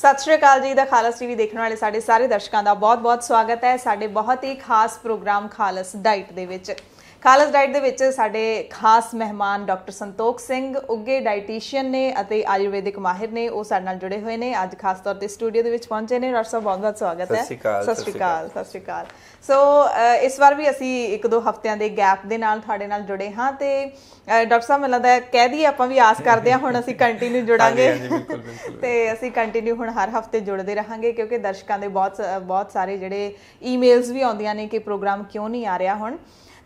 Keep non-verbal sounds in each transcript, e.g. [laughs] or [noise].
ਸਤਿ ਸ਼੍ਰੀ ਅਕਾਲ ਜੀ ਦਾ ਖਾਲਸ ਟੀਵੀ ਦੇਖਣ ਵਾਲੇ ਸਾਡੇ ਸਾਰੇ ਦਰਸ਼ਕਾਂ ਦਾ ਬਹੁਤ-ਬਹੁਤ ਸਵਾਗਤ ਹੈ ਸਾਡੇ ਬਹੁਤ ਹੀ ਖਾਸ ਪ੍ਰੋਗਰਾਮ ਖਾਲਸ ਡਾਈਟ ਦੇ ਵਿੱਚ ਖਾਲਸ ਡਾਈਟ ਦੇ ਵਿੱਚ ਸਾਡੇ ਖਾਸ ਮਹਿਮਾਨ ਡਾਕਟਰ ਸੰਤੋਖ ਸਿੰਘ ਉੱਗੇ ਡਾਈਟੀਸ਼ੀਅਨ ਨੇ ਅਤੇ ਆਯੁਰਵੈਦਿਕ ਮਾਹਿਰ ਨੇ ਉਹ ਸਾਡੇ ਨਾਲ ਜੁੜੇ ਹੋਏ ਨੇ ਅੱਜ ਖਾਸ ਤੌਰ ਤੇ ਸਟੂਡੀਓ ਦੇ ਵਿੱਚ ਪਹੁੰਚੇ ਨੇ ਡਾਕਟਰ ਸਾਹਿਬ ਬਹੁਤ-ਬਹੁਤ ਸਵਾਗਤ ਹੈ ਸਤਿ ਸ਼੍ਰੀ ਅਕਾਲ ਸਤਿ ਸ਼੍ਰੀ ਅਕਾਲ ਸਤਿ ਸ਼੍ਰੀ ਅਕਾਲ ਸੋ ਇਸ ਵਾਰ ਵੀ ਅਸੀਂ ਇੱਕ ਦੋ ਹਫ਼ਤਿਆਂ ਦੇ ਗੈਪ ਦੇ ਨਾਲ ਤੁਹਾਡੇ ਨਾਲ ਜੁੜੇ ਹਾਂ ਤੇ ਡਾਕਟਰ ਸਾਹਿਬ ਮੈਨੂੰ ਲੱਗਦਾ ਕਹਿ ਦਈਏ ਆਪਾਂ ਵੀ ਆਸ ਕਰਦੇ ਹਾਂ ਹੁਣ ਅਸੀਂ ਕੰਟੀਨਿਊ ਜੁੜਾਂਗੇ ਤੇ ਅਸੀਂ ਕੰਟੀਨਿਊ ਹੁਣ ਹਰ ਹਫ਼ਤੇ ਜੁੜਦੇ ਰਹਾਂਗੇ ਕਿਉਂਕਿ ਦਰਸ਼ਕਾਂ ਦੇ ਬਹੁਤ ਬਹੁਤ ਸਾਰੇ ਜਿਹੜੇ ਈਮੇਲਸ ਵੀ ਆਉਂਦੀਆਂ ਨੇ ਕਿ ਪ੍ਰੋਗਰਾਮ ਕਿਉਂ ਨਹੀਂ ਆ ਰਿਹਾ ਹੁਣ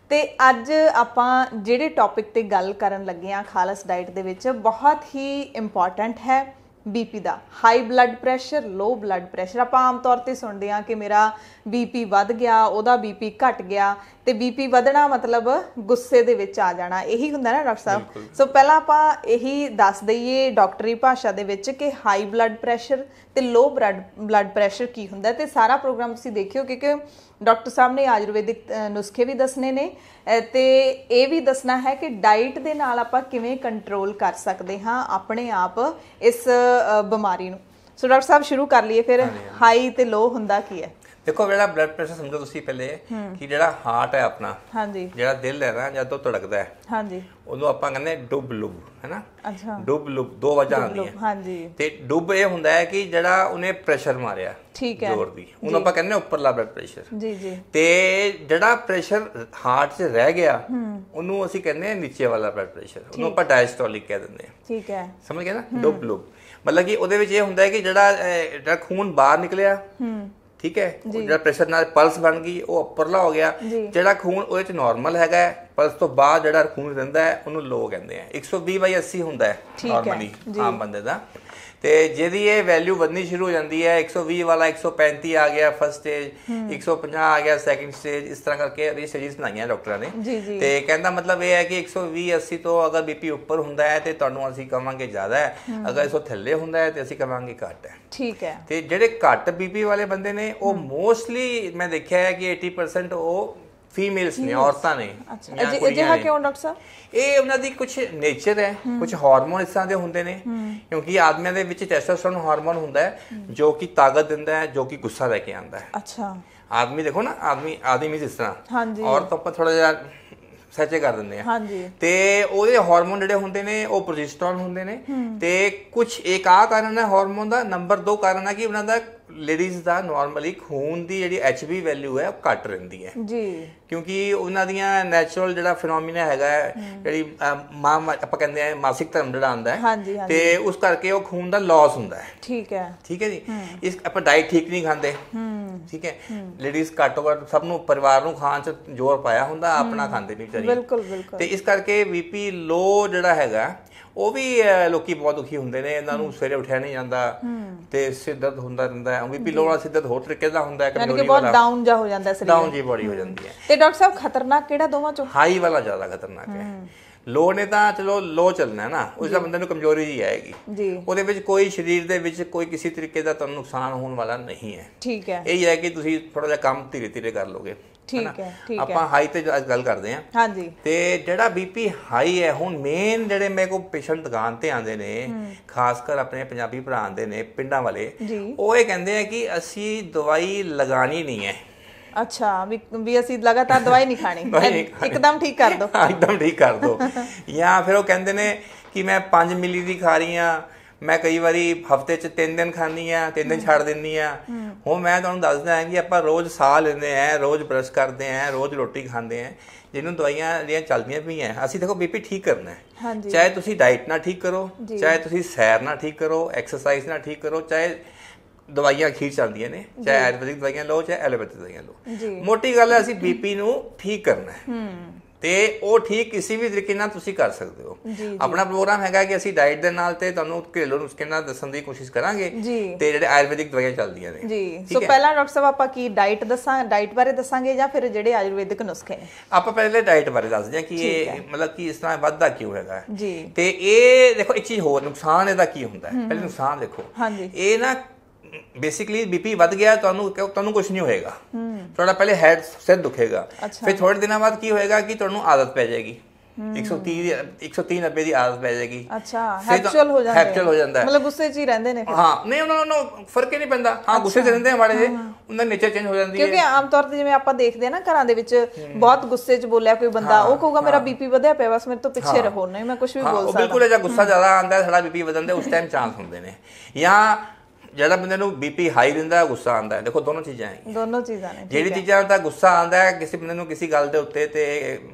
ਤੇ ਅੱਜ ਆਪਾਂ ਜਿਹੜੇ ਟੌਪਿਕ ਤੇ ਗੱਲ ਕਰਨ ਲੱਗੇ ਆ ਖਾਲਸ ਡਾਈਟ ਦੇ ਵਿੱਚ ਬਹੁਤ ਹੀ ਇੰਪੋਰਟੈਂਟ ਹੈ ਬੀਪੀ ਦਾ high blood pressure low blood pressure ਆਪਾਂ ਆਮ ਤੌਰ ਤੇ ਸੁਣਦੇ ਆ ਕਿ ਮੇਰਾ ਬੀਪੀ ਵੱਧ ਗਿਆ ਉਹਦਾ ਬੀਪੀ ਘਟ ਗਿਆ ਤੇ ਬੀਪੀ ਵਧਣਾ ਮਤਲਬ ਗੁੱਸੇ ਦੇ ਵਿੱਚ ਆ ਜਾਣਾ ਇਹੀ ਹੁੰਦਾ ਨਾ ਡਾਕਟਰ ਸਾਹਿਬ ਸੋ ਪਹਿਲਾਂ ਆਪਾਂ ਇਹੀ ਦੱਸ ਦਈਏ ਡਾਕਟਰੀ ਭਾਸ਼ਾ ਦੇ ਵਿੱਚ ਕਿ ਹਾਈ ਬਲੱਡ ਪ੍ਰੈਸ਼ਰ ਤੇ ਲੋ ਬਲੱਡ ਪ੍ਰੈਸ਼ਰ ਕੀ ਹੁੰਦਾ ਤੇ ਸਾਰਾ ਪ੍ਰੋਗਰਾਮ ਤੁਸੀਂ ਦੇਖਿਓ ਕਿਉਂਕਿ ਡਾਕਟਰ ਸਾਹਿਬ ਨੇ ਆਯੁਰਵੈਦਿਕ ਨੁਸਖੇ ਵੀ ਦੱਸਨੇ ਨੇ ਤੇ ਇਹ ਵੀ ਦੱਸਣਾ ਹੈ ਕਿ ਡਾਈਟ ਦੇ ਨਾਲ ਆਪਾਂ ਕਿਵੇਂ ਕੰਟਰੋਲ ਕਰ ਸਕਦੇ ਹਾਂ ਆਪਣੇ ਆਪ ਇਸ ਬਿਮਾਰੀ ਨੂੰ ਸੋ ਡਾਕਟਰ ਸਾਹਿਬ ਸ਼ੁਰੂ ਕਰ ਲਈਏ ਫਿਰ ਹਾਈ ਤੇ ਲੋ ਹੁੰਦਾ ਕੀ ਹੈ ਦੇਖੋ ਜਿਹੜਾ ਬਲੱਡ ਪ੍ਰੈਸ਼ਰ ਸਮਝੋ ਤੁਸੀਂ ਪਹਿਲੇ ਕਿ ਜਿਹੜਾ ਹਾਰਟ ਹੈ ਆਪਣਾ ਹਾਂਜੀ ਜਿਹੜਾ ਦਿਲ ਹੈ ਨਾ ਜਦੋਂ ਧੜਕਦਾ ਹੈ ਹਾਂਜੀ ਉਹਨੂੰ ਆਪਾਂ ਕਹਿੰਦੇ ਡੁੱਬ ਲੁੱਬ ਹੈਨਾ ਅੱਛਾ ਡੁੱਬ ਲੁੱਬ ਦੋ ਵਜ੍ਹਾ ਆਉਂਦੀਆਂ ਹਾਂਜੀ ਤੇ ਡੁੱਬ ਇਹ ਹੁੰਦਾ ਹੈ ਕਿ ਜਿਹੜਾ ਉਹਨੇ ਪ੍ਰੈਸ਼ਰ ਮਾਰਿਆ ਠੀਕ ਹੈ ਜ਼ੋਰ ਦੀ ਉਹਨੂੰ ਆਪਾਂ ਕਹਿੰਦੇ ਉੱਪਰਲਾ ਬਲੱਡ ਪ੍ਰੈਸ਼ਰ ਜੀ ਜੀ ਤੇ ਜਿਹੜਾ ਪ੍ਰੈਸ਼ਰ ਹਾਰਟ 'ਚ ਰਹਿ ਗਿਆ ਉਹਨੂੰ ਅਸੀਂ ਕਹਿੰਦੇ ਨੀਚੇ ਵਾਲਾ ਬਲੱਡ ਪ੍ਰੈਸ਼ਰ ਉਹਨੂੰ ਆਪਾਂ ਡਾਇਸਟੋਲਿਕ ਕਹਿ ਦਿੰਦੇ ਹਾਂ ਠੀਕ ਹੈ ਸਮਝ ਗਏ ਨਾ ਡੁੱਬ ਲੁੱਬ ਮਤਲਬ ਕਿ ਉਹਦੇ ਵਿੱਚ ਇਹ ਹੁੰਦਾ ਹੈ ਕਿ ਜਿਹੜਾ ਜਿਹੜਾ ਖੂਨ ਬਾਹਰ ਨਿਕਲਿਆ ਹੂੰ ਠੀਕ ਹੈ ਜਿਹੜਾ ਪ੍ਰੈਸ਼ਰ ਨਾਲ ਪਲਸ ਬਣ ਗਈ ਉਹ ਉੱਪਰਲਾ ਹੋ ਗਿਆ ਜਿਹੜਾ ਖੂਨ ਉਹਦੇ ਚ ਨਾਰਮਲ ਹੈਗਾ ਪਰ ਉਸ ਤੋਂ ਬਾਅਦ ਜਿਹੜਾ ਖੂਨ ਰਹਿੰਦਾ ਹੈ ਉਹਨੂੰ ਲੋ ਕਹਿੰਦੇ ਆ 120 ਬਾਈ 80 ਹੁੰਦਾ ਹੈ ਨਾਰਮਲੀ ਆਮ ਬੰਦੇ ਦਾ ਤੇ ਜਿਹਦੀ ਇਹ ਵੈਲਿਊ ਵਧਣੀ ਸ਼ੁਰੂ ਹੋ ਜਾਂਦੀ ਹੈ 120 ਵਾਲਾ 135 ਆ ਗਿਆ ਫਸਟ ਸਟੇਜ 150 ਆ ਗਿਆ ਸੈਕੰਡ ਸਟੇਜ ਇਸ ਤਰ੍ਹਾਂ ਕਰਕੇ ਇਹ ਸਟੇਜਸ ਬਣਾਈਆਂ ਡਾਕਟਰਾਂ ਨੇ ਤੇ ਕਹਿੰਦਾ ਮਤਲਬ ਇਹ ਹੈ ਕਿ 120 80 ਤੋਂ ਅਗਰ ਬੀਪੀ ਉੱਪਰ ਹੁੰਦਾ ਹੈ ਤੇ ਤੁਹਾਨੂੰ ਅਸੀਂ ਕਵਾਂਗੇ ਜ਼ਿਆਦਾ ਹੈ ਅਗਰ ਇਸੋਂ ਥੱਲੇ ਹੁੰਦਾ ਹੈ ਤੇ ਅਸੀਂ ਕਵਾਂਗੇ ਘੱਟ ਹੈ ਠੀਕ ਹੈ ਤੇ ਜਿਹੜੇ ਘੱਟ ਬੀਪੀ ਵਾਲੇ ਬੰਦੇ ਨੇ ਉਹ ਮੋਸਟਲੀ ਮੈਂ ਦੇਖਿਆ ਹੈ ਕਿ 80% ਉਹ ਫੀਮੇਲਸ ਨੇ ਔਰਤਾਂ ਨੇ ਅੱਛਾ ਅਜਿਹਾ ਕਿਉਂ ਡਾਕਟਰ ਸਾਹਿਬ ਇਹ ਉਹਨਾਂ ਦੀ ਕੁਝ ਨੇਚਰ ਹੈ ਕੁਝ ਹਾਰਮੋਨ ਇਸ ਤਰ੍ਹਾਂ ਦੇ ਹੁੰਦੇ ਨੇ ਕਿਉਂਕਿ ਆਦਮੀਆਂ ਦੇ ਵਿੱਚ ਟੈਸਟੋਸਟਰੋਨ ਹਾਰਮੋਨ ਹੁੰਦਾ ਹੈ ਜੋ ਕਿ ਤਾਕਤ ਦਿੰਦਾ ਹੈ ਜੋ ਕਿ ਗੁੱਸਾ ਲੈ ਕੇ ਆਉਂਦਾ ਹੈ ਅੱਛਾ ਆਦਮੀ ਦੇਖੋ ਨਾ ਆਦਮੀ ਆਦਮੀ ਇਸ ਤਰ੍ਹਾਂ ਔਰਤ ਆਪਾਂ ਥੋੜਾ ਜਿਹਾ ਸੱਚੇ ਕਰ ਦਿੰਦੇ ਆ ਹਾਂਜੀ ਤੇ ਉਹਦੇ ਹਾਰਮੋਨ ਜਿਹੜੇ ਹੁੰਦੇ ਨੇ ਉਹ ਪ੍ਰੋਜੈਸਟਰੋਨ ਹੁੰਦੇ ਨੇ ਤੇ ਕੁਝ ਇੱਕ ਆ ਕਾਰਨ ਹੈ ਹਾਰਮੋਨ ਦਾ ਨੰਬਰ 2 ਕਾਰਨ ਹੈ ਕਿ ਉਹਨਾਂ ਦਾ ਲੇਡੀਜ਼ ਦਾ ਨਾਰਮਲੀ ਖੂਨ ਦੀ ਜਿਹੜੀ ਬੀ ਵੈਲਿਊ ਹੈ ਉਹ ਘਟ ਰਹਿੰਦੀ ਹੈ ਜੀ ਕਿਉਂਕਿ ਉਹਨਾਂ ਦੀਆਂ ਨੈਚੁਰਲ ਜਿਹੜਾ ਫੀਨੋਮੀਨਾ ਹੈਗਾ ਜਿਹੜੀ ਮਾਂ ਆਪਾਂ ਕਹਿੰਦੇ ਆ ਮਾਸਿਕ ਧਰਮ ਜਿਹੜਾ ਆਂਦਾ ਹੈ ਤੇ ਉਸ ਕਰਕੇ ਉਹ ਖੂਨ ਦਾ ਲਾਸ ਹੁੰਦਾ ਹੈ ਠੀਕ ਹੈ ਠੀਕ ਹੈ ਜੀ ਇਸ ਆਪਾਂ ਡਾਈਟ ਠੀਕ ਨਹੀਂ ਖਾਂਦੇ ਠੀਕ ਹੈ ਲੇਡੀਜ਼ ਘੱਟ ਉਹ ਸਭ ਨੂੰ ਪਰਿਵਾਰ ਨੂੰ ਖਾਣ 'ਚ ਜ਼ੋਰ ਪਾਇਆ ਹੁੰਦਾ ਆਪਣਾ ਖਾਂਦੇ ਨਹੀਂ ਵਿਚਾਰੀ ਬਿਲਕੁਲ ਬਿਲਕੁਲ ਤੇ ਇਸ ਕਰਕੇ ਵੀਪੀ ਲੋ ਜਿਹੜਾ ਹੈਗਾ ਉਹ ਵੀ ਲੋਕੀ ਬਹੁਤ ਦੁਖੀ ਹੁੰਦੇ ਨੇ ਇਹਨਾਂ ਨੂੰ ਸਵੇਰੇ ਉਠਿਆ ਨਹੀਂ ਜਾਂਦਾ ਤੇ ਸਿੱਧਤ ਹੁੰਦਾ ਰਹਿੰਦਾ ਹੈ ਵੀ ਪਿੱਲੋ ਵਾਲਾ ਸਿੱਧਤ ਹੋਰ ਤਰੀਕੇ ਦਾ ਹੁੰਦਾ ਹੈ ਵਾਲਾ ਯਾਨੀ ਕਿ ਬਹੁਤ ਡਾਊਨ ਜਾ ਹੋ ਜਾਂਦਾ ਸਰੀਰ ਡਾਊਨ ਜੀ ਬੜੀ ਹੋ ਜਾਂਦੀ ਹੈ ਤੇ ਡਾਕਟਰ ਸਾਹਿਬ ਖਤਰਨਾਕ ਕਿਹੜਾ ਦੋਵਾਂ ਚੋਂ ਹਾਈ ਵਾਲਾ ਜ਼ਿਆਦਾ ਖਤਰਨਾਕ ਹੈ ਲੋ ਨੇ ਤਾਂ ਚਲੋ ਲੋ ਚੱਲਣਾ ਹੈ ਨਾ ਉਸ ਦਾ ਬੰਦੇ ਨੂੰ ਕਮਜ਼ੋਰੀ ਹੀ ਆਏਗੀ ਜੀ ਉਹਦੇ ਵਿੱਚ ਕੋਈ ਸਰੀਰ ਦੇ ਵਿੱਚ ਕੋਈ ਕਿਸੇ ਤਰੀਕੇ ਦਾ ਤੁਹਾਨੂੰ ਨੁਕਸਾਨ ਹੋਣ ਵਾਲਾ ਨਹੀਂ ਹੈ ਠੀਕ ਹੈ ਇਹ ਹੈ ਕਿ ਤੁਸੀਂ ਥੋੜਾ ਜਿਹਾ ਕੰਮ ਧੀਰੇ ਧੀਰੇ ਕਰ ਲੋਗੇ ਠੀਕ ਹੈ ਠੀਕ ਹੈ ਆਪਾਂ ਹਾਈ ਤੇ ਅੱਜ ਗੱਲ ਕਰਦੇ ਆਂ ਹਾਂਜੀ ਤੇ ਜਿਹੜਾ ਬੀਪੀ ਹਾਈ ਹੈ ਹੁਣ ਮੇਨ ਜਿਹੜੇ ਮੇਰੇ ਕੋ ਪੇਸ਼ੈਂਟ ਦੁਕਾਨ ਤੇ ਆਂਦੇ ਨੇ ਖਾਸ ਕਰ ਆਪਣੇ ਪੰਜਾਬੀ ਭਰਾ ਆਂਦੇ ਨੇ ਪਿੰਡਾਂ ਵਾਲੇ ਉਹ ਇਹ ਕਹਿੰਦੇ ਆ ਕਿ ਅਸੀਂ ਦਵਾਈ ਲਗਾਣੀ ਨਹੀਂ ਹੈ ਅੱਛਾ ਵੀ ਅਸੀਂ ਲਗਾਤਾਰ ਦਵਾਈ ਨਹੀਂ ਖਾਣੀ ਇੱਕਦਮ ਠੀਕ ਕਰ ਦੋ ਇੱਕਦਮ ਠੀਕ ਕਰ ਦੋ [laughs] ਜਾਂ ਫਿਰ ਉਹ ਕਹਿੰਦੇ ਨੇ ਕਿ ਮੈਂ 5 ਮਿਲੀ ਦੀ ਖਾ ਰਹੀ ਆ ਮੈਂ ਕਈ ਵਾਰੀ ਹਫਤੇ 'ਚ 3 ਦਿਨ ਖਾਂਦੀ ਆ 3 ਦਿਨ ਛੱਡ ਦਿੰਦੀ ਆ ਹੁਣ ਮੈਂ ਤੁਹਾਨੂੰ ਦੱਸਦਾ ਹਾਂ ਕਿ ਆਪਾਂ ਰੋਜ਼ ਸਾਹ ਲੈਂਦੇ ਆ ਰੋਜ਼ ਬ੍ਰਸ਼ ਕਰਦੇ ਆ ਰੋਜ਼ ਰੋਟੀ ਖਾਂਦੇ ਆ ਜਿਹਨੂੰ ਦਵਾਈਆਂ ਜਿਹੜੀਆਂ ਚੱਲਦੀਆਂ ਵੀ ਆ ਅਸੀਂ ਦੇਖੋ ਬੀਪੀ ਠੀਕ ਕਰਨਾ ਹੈ ਚਾਹੇ ਤੁਸੀਂ ਡਾਈਟ ਨਾਲ ਠੀਕ ਕਰੋ ਚਾਹੇ ਤੁਸੀਂ ਸੈਰ ਨਾਲ ਠੀਕ ਕਰੋ ਐਕਸਰਸਾਈਜ਼ ਨਾਲ ਠੀਕ ਕਰੋ ਚਾਹੇ ਦਵਾਈਆਂ ਖੀਰ ਚੱਲਦੀਆਂ ਨੇ ਚਾਹੇ ਆਯੁਰਵੈਦਿਕ ਦਵਾਈਆਂ ਲਓ ਚਾਹੇ ਐਲੋਪੈਥਿਕ ਦਵਾਈਆਂ ਲਓ ਮੋਟੀ ਗੱਲ ਹੈ ਅਸੀਂ ਬੀਪੀ ਨੂੰ ਠੀਕ ਕਰਨਾ ਹੈ ਤੇ ਉਹ ਠੀਕ ਕਿਸੇ ਵੀ ਤਰੀਕੇ ਨਾਲ ਤੁਸੀਂ ਕਰ ਸਕਦੇ ਹੋ ਆਪਣਾ ਪ੍ਰੋਗਰਾਮ ਹੈਗਾ ਕਿ ਅਸੀਂ ਡਾਈਟ ਦੇ ਨਾਲ ਤੇ ਤੁਹਾਨੂੰ ਘਰੇਲੂ ਨੁਸਖੇ ਨਾਲ ਦੱਸਣ ਦੀ ਕੋਸ਼ਿਸ਼ ਕਰਾਂਗੇ ਤੇ ਜਿਹੜੇ ਆਯੁਰਵੈਦਿਕ ਦਵਾਈਆਂ ਚੱਲਦੀਆਂ ਨੇ ਜੀ ਸੋ ਪਹਿਲਾਂ ਡਾਕਟਰ ਸਾਹਿਬ ਆਪਾਂ ਕੀ ਡਾਈਟ ਦੱਸਾਂ ਡਾਈਟ ਬਾਰੇ ਦੱਸਾਂਗੇ ਜਾਂ ਫਿਰ ਜਿਹੜੇ ਆਯੁਰਵੈਦਿਕ ਨੁਸਖੇ ਨੇ ਆਪਾਂ ਪਹਿਲੇ ਡਾਈਟ ਬਾਰੇ ਦੱਸਦੇ ਹਾਂ ਕਿ ਇਹ ਮਤਲਬ ਕਿ ਇਸ ਤਰ੍ਹਾਂ ਵੱਧਦਾ ਕਿਉਂ ਹੈਗਾ ਤੇ ਇਹ ਦੇਖੋ ਇੱਕ ਚੀਜ਼ ਹੋਰ ਨੁਕਸਾਨ ਇਹਦਾ ਕੀ ਹੁੰਦਾ ਹੈ ਪਹਿਲੇ ਨੁਕਸਾਨ ਦੇਖੋ ਇਹ ਨਾ ਬੇਸਿਕਲੀ ਬੀਪੀ ਵੱਧ ਗਿਆ ਤੁਹਾਨੂੰ ਤੁਹਾਨੂੰ ਕੁਝ ਨਹੀਂ ਹੋਏਗਾ ਤੁਹਾਡਾ ਪਹਿਲੇ ਹੈਡ ਸਿਰ ਦੁਖੇਗਾ ਫਿਰ ਥੋੜੇ ਦਿਨਾਂ ਬਾਅਦ ਕੀ ਹੋਏਗਾ ਕਿ ਤੁਹਾਨੂੰ ਆਦਤ ਪੈ ਜਾਏਗੀ 130 130 90 ਦੀ ਆਦਤ ਪੈ ਜਾਏਗੀ ਅੱਛਾ ਹੈਪਚੁਅਲ ਹੋ ਜਾਂਦਾ ਹੈਪਚੁਅਲ ਹੋ ਜਾਂਦਾ ਮਤਲਬ ਗੁੱਸੇ 'ਚ ਹੀ ਰਹਿੰਦੇ ਨੇ ਫਿਰ ਹਾਂ ਨਹੀਂ ਉਹਨਾਂ ਨੂੰ ਫਰਕ ਹੀ ਨਹੀਂ ਪੈਂਦਾ ਹਾਂ ਗੁੱਸੇ 'ਚ ਰਹਿੰਦੇ ਆ ਮਾੜੇ ਜੇ ਉਹਨਾਂ ਦਾ ਨੇਚਰ ਚੇਂਜ ਹੋ ਜਾਂਦੀ ਹੈ ਕਿਉਂਕਿ ਆਮ ਤੌਰ ਤੇ ਜਿਵੇਂ ਆਪਾਂ ਦੇਖਦੇ ਆ ਨਾ ਘਰਾਂ ਦੇ ਵਿੱਚ ਬਹੁਤ ਗੁੱਸੇ 'ਚ ਬੋਲਿਆ ਕੋਈ ਬੰਦਾ ਉਹ ਕਹੂਗਾ ਮੇਰਾ ਬੀਪੀ ਵਧਿਆ ਪਿਆ ਬਸ ਮੇਰੇ ਤੋਂ ਪਿੱਛੇ ਰਹੋ ਨਹੀਂ ਮੈਂ ਕੁਝ ਵੀ ਬੋਲ ਸਕਦਾ ਹਾਂ ਬਿਲਕੁਲ ਜੇ ਗੁੱਸਾ ਜ਼ਿਆਦਾ ਆਂਦਾ ਸਾਡਾ ਬੀਪੀ ਵਧਣ ਦੇ ਉਸ ਟਾਈਮ ਚਾਂਸ ਹੁੰਦੇ ਨੇ ਜਾਂ ਜਿਹੜਾ ਬੰਦੇ ਨੂੰ ਬੀਪੀ ਹਾਈ ਰਹਿੰਦਾ ਗੁੱਸਾ ਆਉਂਦਾ ਹੈ ਦੇਖੋ ਦੋਨੋਂ ਚੀਜ਼ਾਂ ਆਏਗੀ ਦੋਨੋਂ ਚੀਜ਼ਾਂ ਨੇ ਜਿਹੜੀ ਚੀਜ਼ਾਂ ਦਾ ਗੁੱਸਾ ਆਉਂਦਾ ਹੈ ਕਿਸੇ ਬੰਦੇ ਨੂੰ ਕਿਸੇ ਗੱਲ ਦੇ ਉੱਤੇ ਤੇ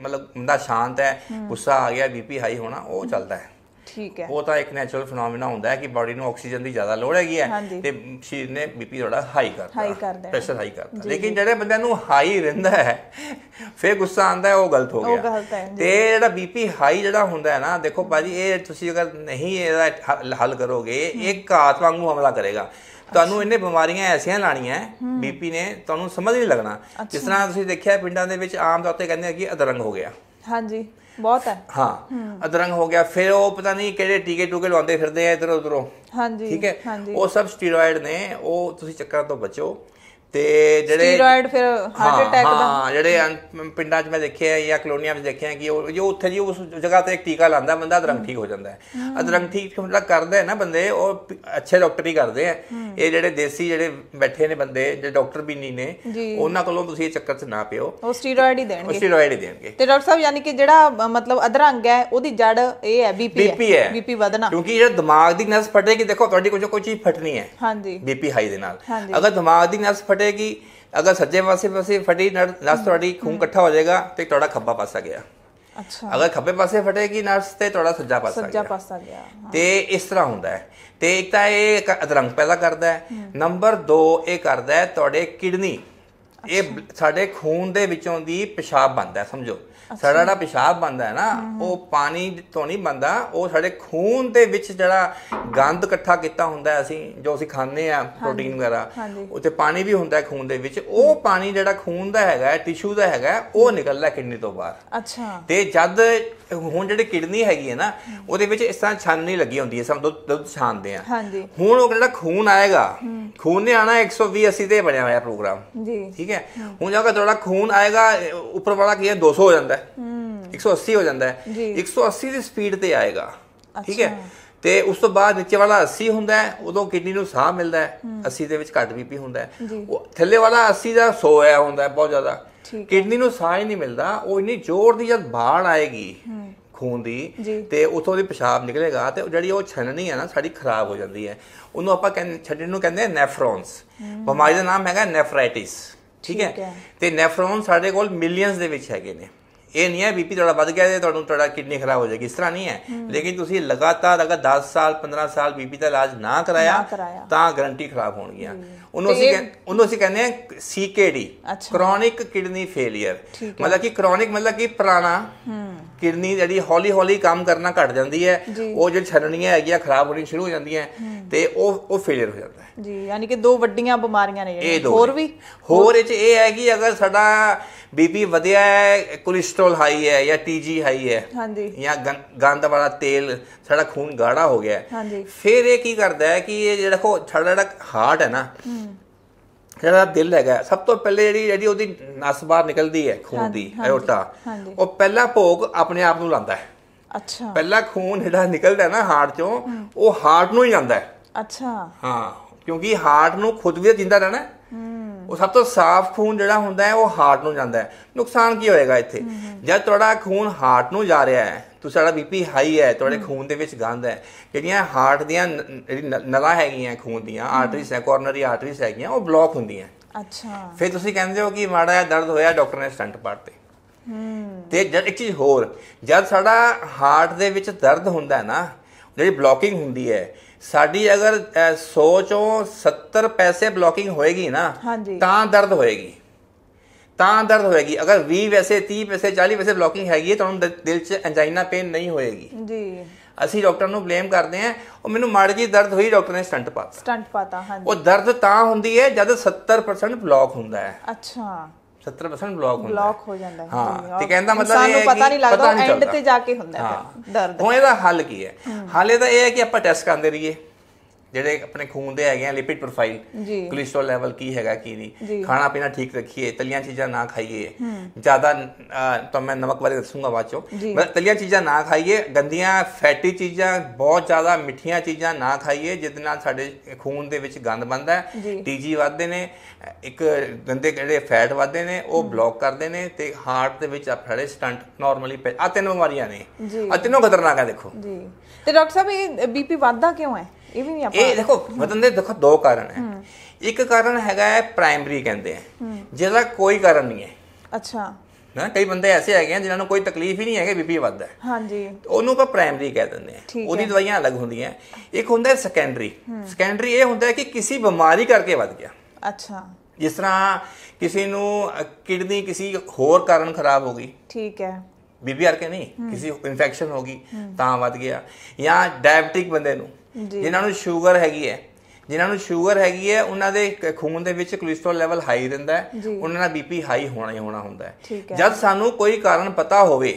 ਮਤਲਬ ਬੰਦਾ ਸ਼ਾਂਤ ਹੈ ਗੁੱਸਾ ਆ ਗਿਆ ਬੀਪੀ ਹਾਈ ਹੋਣਾ ਉਹ ਚੱਲਦਾ ਹੈ ਠੀਕ ਹੈ ਉਹ ਤਾਂ ਇੱਕ ਨੈਚੁਰਲ ਫੀਨੋਮੀਨਾ ਹੁੰਦਾ ਹੈ ਕਿ ਬਾਡੀ ਨੂੰ ਆਕਸੀਜਨ ਦੀ ਜ਼ਿਆਦਾ ਲੋੜ ਹੈਗੀ ਹੈ ਤੇ ਸਰੀਰ ਨੇ ਬੀਪੀ ਥੋੜਾ ਹਾਈ ਕਰਦਾ ਪ੍ਰੈਸ਼ਰ ਹਾਈ ਕਰਦਾ ਲੇਕਿਨ ਜਿਹੜੇ ਬੰਦੇ ਨੂੰ ਹਾਈ ਰਹਿੰਦਾ ਹੈ ਫੇਰ ਗੁੱਸਾ ਆਂਦਾ ਹੈ ਉਹ ਗਲਤ ਹੋ ਗਿਆ ਉਹ ਗਲਤ ਹੈ ਤੇ ਜਿਹੜਾ ਬੀਪੀ ਹਾਈ ਜਿਹੜਾ ਹੁੰਦਾ ਹੈ ਨਾ ਦੇਖੋ ਭਾਜੀ ਇਹ ਤੁਸੀਂ ਅਗਰ ਨਹੀਂ ਇਹਦਾ ਹੱਲ ਕਰੋਗੇ ਇਹ ਘਾਤ ਵਾਂਗੂ ਹਮਲਾ ਕਰੇਗਾ ਤੁਹਾਨੂੰ ਇਹਨੇ ਬਿਮਾਰੀਆਂ ਐਸੀਆਂ ਲਾਣੀਆਂ ਬੀਪੀ ਨੇ ਤੁਹਾਨੂੰ ਸਮਝ ਨਹੀਂ ਲੱਗਣਾ ਜਿਸ ਤਰ੍ਹਾਂ ਤੁਸੀਂ ਦੇਖਿਆ ਪਿੰਡਾਂ ਦੇ ਵਿੱਚ ਆਮ ਤੌਰ ਤੇ ਕਹਿੰਦੇ ਆ ਕਿ ਅਦਰੰਗ ਹੋ ਗਿਆ ਹਾਂਜੀ ਬਹੁਤ ਹੈ ਹਾਂ ਅਧਰੰਗ ਹੋ ਗਿਆ ਫਿਰ ਉਹ ਪਤਾ ਨਹੀਂ ਕਿਹੜੇ ਟੀਕੇ ਟੂਕੇ ਲਵਾਉਂਦੇ ਫਿਰਦੇ ਆ ਇਧਰ ਉਧਰੋਂ ਹਾਂਜੀ ਠੀਕ ਹੈ ਉਹ ਸਭ ਸਟੀਰੋਇਡ ਨੇ ਉਹ ਤੁਸੀਂ ਚੱਕਰਾਂ ਤੋਂ ਬਚੋ ਤੇ ਜਿਹੜੇ ਸਟੀਰੋਇਡ ਫਿਰ ਹਾਰਟ ਅਟੈਕ ਦਾ ਹਾਂ ਜਿਹੜੇ ਪਿੰਡਾਂ 'ਚ ਮੈਂ ਦੇਖਿਆ ਜਾਂ ਕਲੋਨੀਆਂ 'ਚ ਦੇਖਿਆ ਕਿ ਉਹ ਜੋ ਉੱਥੇ ਜੀ ਉਸ ਜਗ੍ਹਾ ਤੇ ਇੱਕ ਟੀਕਾ ਲਾਂਦਾ ਬੰਦਾ ਅਦਰੰਗ ਠੀਕ ਹੋ ਜਾਂਦਾ ਹੈ ਅਦਰੰਗ ਠੀਕ ਮਤਲਬ ਕਰਦੇ ਹੈ ਨਾ ਬੰਦੇ ਉਹ ਅੱਛੇ ਡਾਕਟਰ ਹੀ ਕਰਦੇ ਆ ਇਹ ਜਿਹੜੇ ਦੇਸੀ ਜਿਹੜੇ ਬੈਠੇ ਨੇ ਬੰਦੇ ਜਿਹੜੇ ਡਾਕਟਰ ਵੀ ਨਹੀਂ ਨੇ ਉਹਨਾਂ ਕੋਲੋਂ ਤੁਸੀਂ ਇਹ ਚੱਕਰ 'ਚ ਨਾ ਪਿਓ ਉਹ ਸਟੀਰੋਇਡ ਹੀ ਦੇਣਗੇ ਸਟੀਰੋਇਡ ਹੀ ਦੇਣਗੇ ਤੇ ਡਾਕਟਰ ਸਾਹਿਬ ਯਾਨੀ ਕਿ ਜਿਹੜਾ ਮਤਲਬ ਅਦਰੰਗ ਹੈ ਉਹਦੀ ਜੜ ਇਹ ਹੈ ਬੀਪੀ ਹੈ ਬੀਪੀ ਵਧਣਾ ਕਿਉਂਕਿ ਜਿਹੜਾ ਦਿਮਾਗ ਦੀ ਨਸ ਫਟੇਗੀ ਦੇਖੋ ਤੁਹਾਡੀ ਕੋਈ ਕੋਈ ਚੀਜ਼ ਫਟਣੀ ਹੈ ਹਾਂਜੀ ਬੀਪੀ ਹਾਈ ਦੇ ਨਾਲ ਅਗਰ ਦਿਮਾਗ ਦੀ ਨਸ ਫਟੇ ਫਟੇਗੀ ਅਗਰ ਸੱਜੇ ਪਾਸੇ ਪਾਸੇ ਫਟੀ ਨਸ ਤੁਹਾਡੀ ਖੂਨ ਇਕੱਠਾ ਹੋ ਜਾਏਗਾ ਤੇ ਤੁਹਾਡਾ ਖੱਬਾ ਪਾਸਾ ਗਿਆ ਅੱਛਾ ਅਗਰ ਖੱਬੇ ਪਾਸੇ ਫਟੇਗੀ ਨਸ ਤੇ ਤੁਹਾਡਾ ਸੱਜਾ ਪਾਸਾ ਗਿਆ ਸੱਜਾ ਪਾਸਾ ਗਿਆ ਤੇ ਇਸ ਤਰ੍ਹਾਂ ਹੁੰਦਾ ਹੈ ਤੇ ਇੱਕ ਤਾਂ ਇਹ ਅਦਰੰਗ ਪੈਦਾ ਕਰਦਾ ਹੈ ਨੰਬਰ 2 ਇਹ ਕਰਦਾ ਹੈ ਤੁਹਾਡੇ ਕਿਡਨੀ ਇਹ ਸਾਡੇ ਖੂਨ ਦੇ ਵਿੱਚੋਂ ਦੀ ਪਿਸ਼ਾਬ ਬਣਦਾ ਸਮਝੋ ਸਾਡਾ ਜਿਹੜਾ ਪਿਸ਼ਾਬ ਬੰਦਾ ਹੈ ਨਾ ਉਹ ਪਾਣੀ ਤੋਂ ਨਹੀਂ ਬੰਦਾ ਉਹ ਸਾਡੇ ਖੂਨ ਦੇ ਵਿੱਚ ਜਿਹੜਾ ਗੰਦ ਇਕੱਠਾ ਕੀਤਾ ਹੁੰਦਾ ਅਸੀਂ ਜੋ ਅਸੀਂ ਖਾਂਦੇ ਆ ਪ੍ਰੋਟੀਨ ਵਗੈਰਾ ਉੱਤੇ ਪਾਣੀ ਵੀ ਹੁੰਦਾ ਹੈ ਖੂਨ ਦੇ ਵਿੱਚ ਉਹ ਪਾਣੀ ਜਿਹੜਾ ਖੂਨ ਦਾ ਹੈਗਾ ਟਿਸ਼ੂ ਦਾ ਹੈਗਾ ਉਹ ਨਿਕਲਦਾ ਕਿਡਨੀ ਤੋਂ ਬਾਹਰ ਅੱਛਾ ਤੇ ਜਦ ਹੁਣ ਜਿਹੜੀ ਕਿਡਨੀ ਹੈਗੀ ਹੈ ਨਾ ਉਹਦੇ ਵਿੱਚ ਇਸ ਤਰ੍ਹਾਂ ਛਾਨਣੀ ਲੱਗੀ ਹੁੰਦੀ ਹੈ ਸਮਝੋ ਦੁੱਧ ਛਾਨਦੇ ਆ ਹੁਣ ਉਹ ਜਿਹੜਾ ਖੂਨ ਆਏਗਾ ਖੂਨ ਨੇ ਆਣਾ 120 80 ਤੇ ਬਣਿਆ ਹੋਇਆ ਪ੍ਰੋਗਰਾਮ ਜੀ ਠੀਕ ਹੈ ਹੁਣ ਜਦੋਂ ਤੁਹਾਡਾ ਖੂਨ ਆਏਗਾ ਉੱਪਰ ਵਾਲਾ ਕੀ ਹੈ 200 ਹੋ ਜਾਂਦਾ ਜਾਂਦਾ ਹੈ 180 ਹੋ ਜਾਂਦਾ ਹੈ 180 ਦੀ ਸਪੀਡ ਤੇ ਆਏਗਾ ਠੀਕ ਹੈ ਤੇ ਉਸ ਤੋਂ ਬਾਅਦ ਨੀਚੇ ਵਾਲਾ 80 ਹੁੰਦਾ ਹੈ ਉਦੋਂ ਕਿਡਨੀ ਨੂੰ ਸਾਹ ਮਿਲਦਾ ਹੈ 80 ਦੇ ਵਿੱਚ ਘੱਟ ਬੀਪੀ ਹੁੰਦਾ ਹੈ ਉਹ ਥੱਲੇ ਵਾਲਾ 80 ਦਾ 100 ਆਇਆ ਹੁੰਦਾ ਹੈ ਬਹੁਤ ਜ਼ਿਆਦਾ ਕਿਡਨੀ ਨੂੰ ਸਾਹ ਹੀ ਨਹੀਂ ਮਿਲਦਾ ਉਹ ਇੰਨੀ ਜ਼ੋਰ ਦੀ ਜਦ ਬਾੜ ਆਏਗੀ ਖੂਨ ਦੀ ਤੇ ਉਥੋਂ ਦੀ ਪਿਸ਼ਾਬ ਨਿਕਲੇਗਾ ਤੇ ਜਿਹੜੀ ਉਹ ਛਣਨੀ ਹੈ ਨਾ ਸਾਡੀ ਖਰਾਬ ਹੋ ਜਾਂਦੀ ਹੈ ਉਹਨੂੰ ਆਪਾਂ ਕਹਿੰਦੇ ਛੱਡਣ ਨੂੰ ਕਹਿੰਦੇ ਨੈਫਰੋਨਸ ਬਿਮਾਰੀ ਦਾ ਨਾਮ ਹੈਗਾ ਨੈਫਰਾਈਟਿਸ ਠੀਕ ਹੈ ਤੇ ਨੈਫਰੋਨ ਸਾਡੇ ਕੋਲ ਮਿਲੀਅਨਸ ਦੇ ਵਿੱਚ ਹੈਗੇ ਨੇ ਇਹ ਨਹੀਂ ਹੈ ਬੀਪੀ ਤੁਹਾਡਾ ਵੱਧ ਗਿਆ ਤੇ ਤੁਹਾਨੂੰ ਤੁਹਾਡਾ ਕਿਡਨੀ ਖਰਾਬ ਹੋ ਜਾਏਗੀ ਇਸ ਤਰ੍ਹਾਂ ਨਹੀਂ ਹੈ ਲੇਕਿਨ ਤੁਸੀਂ ਲਗਾਤਾਰ ਅਗਰ 10 ਸਾਲ 15 ਸਾਲ ਬੀਪੀ ਦਾ ਇਲਾਜ ਨਾ ਕਰਾਇਆ ਤਾਂ ਗਰੰਟੀ ਖਰਾਬ ਹੋਣਗੀਆਂ ਉਹਨੂੰ ਅਸੀਂ ਉਹਨੂੰ ਅਸੀਂ ਕਹਿੰਦੇ ਆ ਸੀਕੇਡੀ ਕ੍ਰੋਨਿਕ ਕਿਡਨੀ ਫੇਲਿਅਰ ਮਤਲਬ ਕਿ ਕ੍ਰੋਨਿਕ ਮਤਲਬ ਕਿ ਪੁਰਾਣਾ ਕਿਡਨੀ ਜਿਹੜੀ ਹੌਲੀ ਹੌਲੀ ਕੰਮ ਕਰਨਾ ਘਟ ਜਾਂਦੀ ਹੈ ਉਹ ਜਿਹੜੀ ਛੜਣੀਆਂ ਹੈਗੀਆਂ ਖਰਾਬ ਹੋਣੀ ਸ਼ੁਰੂ ਹੋ ਜਾਂਦੀਆਂ ਤੇ ਉਹ ਉਹ ਫੇਲਿਅਰ ਹੋ ਜਾਂਦਾ ਹੈ ਜੀ ਯਾਨੀ ਕਿ ਦੋ ਵੱਡੀਆਂ ਬਿਮਾਰੀਆਂ ਨੇ ਜਿਹੜੀਆਂ ਹੋਰ ਵੀ ਹੋਰ ਇਹ ਚ ਇਹ ਹੈ ਕਿ ਅਗਰ ਸਾਡਾ ਬੀਪੀ ਵਧਿਆ ਹੈ ਕੋਲੇਸਟ੍ਰੋਲ ਹਾਈ ਹੈ ਜਾਂ ਟੀਜੀ ਹਾਈ ਹੈ ਹਾਂਜੀ ਜਾਂ ਗੰਦ ਵਾਲਾ ਤੇਲ ਸਾਡਾ ਖੂਨ ਗਾੜਾ ਹੋ ਗਿਆ ਹੈ ਹਾਂਜੀ ਫਿਰ ਇਹ ਕੀ ਕਰਦਾ ਹੈ ਕਿ ਇਹ ਜਿਹੜਾ ਕੋ ਜਿਹੜਾ ਹਾਰਟ ਹੈ ਨਾ ਜਿਹੜਾ ਦਿਲ ਹੈਗਾ ਸਭ ਤੋਂ ਪਹਿਲੇ ਜਿਹੜੀ ਜਿਹੜੀ ਉਹਦੀ ਨਸ ਬਾਹਰ ਨਿਕਲਦੀ ਹੈ ਖੂਨ ਦੀ ਐਰੋਟਾ ਉਹ ਪਹਿਲਾ ਭੋਗ ਆਪਣੇ ਆਪ ਨੂੰ ਲਾਂਦਾ ਹੈ ਅੱਛਾ ਪਹਿਲਾ ਖੂਨ ਜਿਹੜਾ ਨਿਕਲਦਾ ਨਾ ਹਾਰਟ ਚੋਂ ਉਹ ਹਾਰਟ ਨੂੰ ਹੀ ਜਾਂਦਾ ਹੈ ਅੱਛਾ ਹਾਂ ਕਿਉਂਕਿ ਹਾਰਟ ਨੂੰ ਖੁਦ ਵੀ ਜਿੰਦਾ ਰਹਿਣਾ ਹੈ ਉਹ ਸਭ ਤੋਂ ਸਾਫ਼ ਖੂਨ ਜਿਹੜਾ ਹੁੰਦਾ ਹੈ ਉਹ ਹਾਰਟ ਨੂੰ ਜਾਂਦਾ ਹੈ ਨੁਕਸਾਨ ਕੀ ਹੋਏਗਾ ਇੱਥੇ ਜਦ ਤੁਹਾਡਾ ਖੂਨ ਹਾਰਟ ਨੂੰ ਜਾ ਰਿਹਾ ਹੈ ਤੁਸੀਂ ਸਾਡਾ ਬੀਪੀ ਹਾਈ ਹੈ ਤੁਹਾਡੇ ਖੂਨ ਦੇ ਵਿੱਚ ਗੰਦ ਹੈ ਜਿਹੜੀਆਂ ਹਾਰਟ ਦੀਆਂ ਨਲਾਂ ਹੈਗੀਆਂ ਖੂਨ ਦੀਆਂ ਆਰਟਰੀ ਹੈ ਕੋਰਨਰੀ ਆਰਟਰੀਸ ਹੈਗੀਆਂ ਉਹ ਬਲੌਕ ਹੁੰਦੀਆਂ ਅੱਛਾ ਫਿਰ ਤੁਸੀਂ ਕਹਿੰਦੇ ਹੋ ਕਿ ਮਾੜਾ ਜਿਹਾ ਦਰਦ ਹੋਇਆ ਡਾਕਟਰ ਨੇ ਸਟੰਟ ਪਾੜਤੇ ਤੇ ਜਦ ਇੱਕ ਚੀਜ਼ ਹੋਰ ਜਦ ਸਾਡਾ ਹਾਰਟ ਦੇ ਵਿੱਚ ਦਰਦ ਹੁੰਦਾ ਹੈ ਨਾ ਜਿਹੜੀ ਬਲੌਕਿੰਗ ਹੁੰਦੀ ਹੈ ਸਾਡੀ ਅਗਰ 100 ਚੋਂ 70 ਪੈਸੇ ਬਲੋਕਿੰਗ ਹੋਏਗੀ ਨਾ ਤਾਂ ਦਰਦ ਹੋਏਗੀ ਤਾਂ ਦਰਦ ਹੋਏਗੀ ਅਗਰ 20 ਵੈਸੇ 30 ਪੈਸੇ 40 ਵੈਸੇ ਬਲੋਕਿੰਗ ਹੈਗੀ ਤਾਂ ਉਹਨੂੰ ਦਿਲ 'ਚ ਐਂਜਾਈਨਾ ਪੇਨ ਨਹੀਂ ਹੋਏਗੀ ਜੀ ਅਸੀਂ ਡਾਕਟਰ ਨੂੰ ਬਲੇਮ ਕਰਦੇ ਆ ਉਹ ਮੈਨੂੰ ਮਾੜੀ ਜੀ ਦਰਦ ਹੋਈ ਡਾਕਟਰ ਨੇ ਸਟੰਟ ਪਾਤਾ ਸਟੰਟ ਪਾਤਾ ਹਾਂਜੀ ਉਹ ਦਰਦ ਤਾਂ ਹੁੰਦੀ ਹੈ ਜਦ 70% ਬਲੌਕ ਹੁੰਦਾ ਹੈ ਅੱਛਾ 70% ਬਲੌਕ ਹੁੰਦਾ ਬਲੌਕ ਹੋ ਜਾਂਦਾ ਹੈ ਹਾਂ ਤੇ ਕਹਿੰਦਾ ਮਤਲਬ ਇਹ ਹੈ ਕਿ ਪਤਾ ਨਹੀਂ ਲੱਗਦਾ ਐਂਡ ਤੇ ਜਾ ਕੇ ਹੁੰਦਾ ਹੈ ਦਰਦ ਹੋਏ ਇਹਦਾ ਹੱਲ ਕੀ ਹੈ ਹਾਲੇ ਤਾਂ ਇਹ ਹੈ ਕਿ ਆਪਾਂ ਟੈਸਟ ਕਰਦੇ ਰਹੀਏ ਜਿਹੜੇ ਆਪਣੇ ਖੂਨ ਦੇ ਹੈਗੇ ਆ ਲਿਪਿਡ ਪ੍ਰੋਫਾਈਲ ਕੋਲੇਸਟ੍ਰੋਲ ਲੈਵਲ ਕੀ ਹੈਗਾ ਕੀ ਨਹੀਂ ਖਾਣਾ ਪੀਣਾ ਠੀਕ ਰੱਖੀਏ ਤਲੀਆਂ ਚੀਜ਼ਾਂ ਨਾ ਖਾਈਏ ਜ਼ਿਆਦਾ ਤਾਂ ਮੈਂ ਨਮਕ ਵਾਲੇ ਦੱਸੂਗਾ ਬਾਅਦ ਚੋਂ ਤਲੀਆਂ ਚੀਜ਼ਾਂ ਨਾ ਖਾਈਏ ਗੰਦੀਆਂ ਫੈਟੀ ਚੀਜ਼ਾਂ ਬਹੁਤ ਜ਼ਿਆਦਾ ਮਿੱਠੀਆਂ ਚੀਜ਼ਾਂ ਨਾ ਖਾਈਏ ਜਿਸ ਨਾਲ ਸਾਡੇ ਖੂਨ ਦੇ ਵਿੱਚ ਗੰਦ ਬਣਦਾ ਹੈ ਟੀਜੀ ਵੱਧਦੇ ਨੇ ਇੱਕ ਗੰਦੇ ਜਿਹੜੇ ਫੈਟ ਵੱਧਦੇ ਨੇ ਉਹ ਬਲੌਕ ਕਰਦੇ ਨੇ ਤੇ ਹਾਰਟ ਦੇ ਵਿੱਚ ਆਪਣੇ ਸਟੰਟ ਨਾਰਮਲੀ ਆ ਤਿੰਨ ਬਿਮਾਰੀਆਂ ਨੇ ਆ ਤਿੰਨੋਂ ਖਤਰਨਾਕ ਆ ਦੇਖੋ ਜੀ ਤੇ ਡਾਕਟਰ ਸਾਹਿਬ ਇਹ ਬੀਪੀ ਵੱਧਦਾ ਕਿਉਂ ਹੈ ਇਹ ਵੀ ਆਪਾਂ ਇਹ ਦੇਖੋ ਵਤਨ ਦੇ ਦੇਖੋ ਦੋ ਕਾਰਨ ਹੈ ਇੱਕ ਕਾਰਨ ਹੈਗਾ ਹੈ ਪ੍ਰਾਇਮਰੀ ਕਹਿੰਦੇ ਆ ਜਿਹਦਾ ਕੋਈ ਕਾਰਨ ਨਹੀਂ ਹੈ ਅੱਛਾ ਨਾ ਕਈ ਬੰਦੇ ਐਸੇ ਹੈਗੇ ਗਏ ਜਿਨ੍ਹਾਂ ਨੂੰ ਕੋਈ ਤਕਲੀਫ ਹੀ ਨਹੀਂ ਹੈਗੇ ਬੀਪੀ ਵੱਧਦਾ ਹਾਂਜੀ ਉਹਨੂੰ ਆਪਾਂ ਪ੍ਰਾਇਮਰੀ ਕਹਿ ਦਿੰਦੇ ਆ ਉਹਦੀ ਦਵਾਈਆਂ ਅਲੱਗ ਹੁੰਦੀਆਂ ਇੱਕ ਹੁੰਦਾ ਸੈਕੰਡਰੀ ਸੈਕੰਡਰੀ ਇਹ ਹੁੰਦਾ ਕਿ ਕਿਸੇ ਬਿਮਾਰੀ ਕਰਕੇ ਵੱਧ ਗਿਆ ਅੱਛਾ ਜਿਸ ਤਰ੍ਹਾਂ ਕਿਸੇ ਨੂੰ ਕਿਡਨੀ ਕਿਸੇ ਹੋਰ ਕਾਰਨ ਖਰਾਬ ਹੋ ਗਈ ਠੀਕ ਹੈ ਬੀਪੀ ਕੇ ਨਹੀਂ ਕਿਸੇ ਇਨਫੈਕਸ਼ਨ ਹੋ ਗਈ ਤਾਂ ਵੱਧ ਗਿਆ ਜਾਂ ਡਾਇਬਟਿਕ ਬੰਦੇ ਨੂੰ ਜਿਨ੍ਹਾਂ ਨੂੰ ਸ਼ੂਗਰ ਹੈਗੀ ਹੈ ਜਿਨ੍ਹਾਂ ਨੂੰ ਸ਼ੂਗਰ ਹੈਗੀ ਹੈ ਉਹਨਾਂ ਦੇ ਖੂਨ ਦੇ ਵਿੱਚ ਕੋਲੇਸਟ੍ਰੋਲ ਲੈਵਲ ਹਾਈ ਰਹਿੰਦਾ ਹੈ ਉਹਨਾਂ ਦਾ ਬੀਪੀ ਹਾਈ ਹੋਣਾ ਹੀ ਹੋਣਾ ਹੁੰਦਾ ਹੈ ਜਦ ਸਾਨੂੰ ਕੋਈ ਕਾਰਨ ਪਤਾ ਹੋਵੇ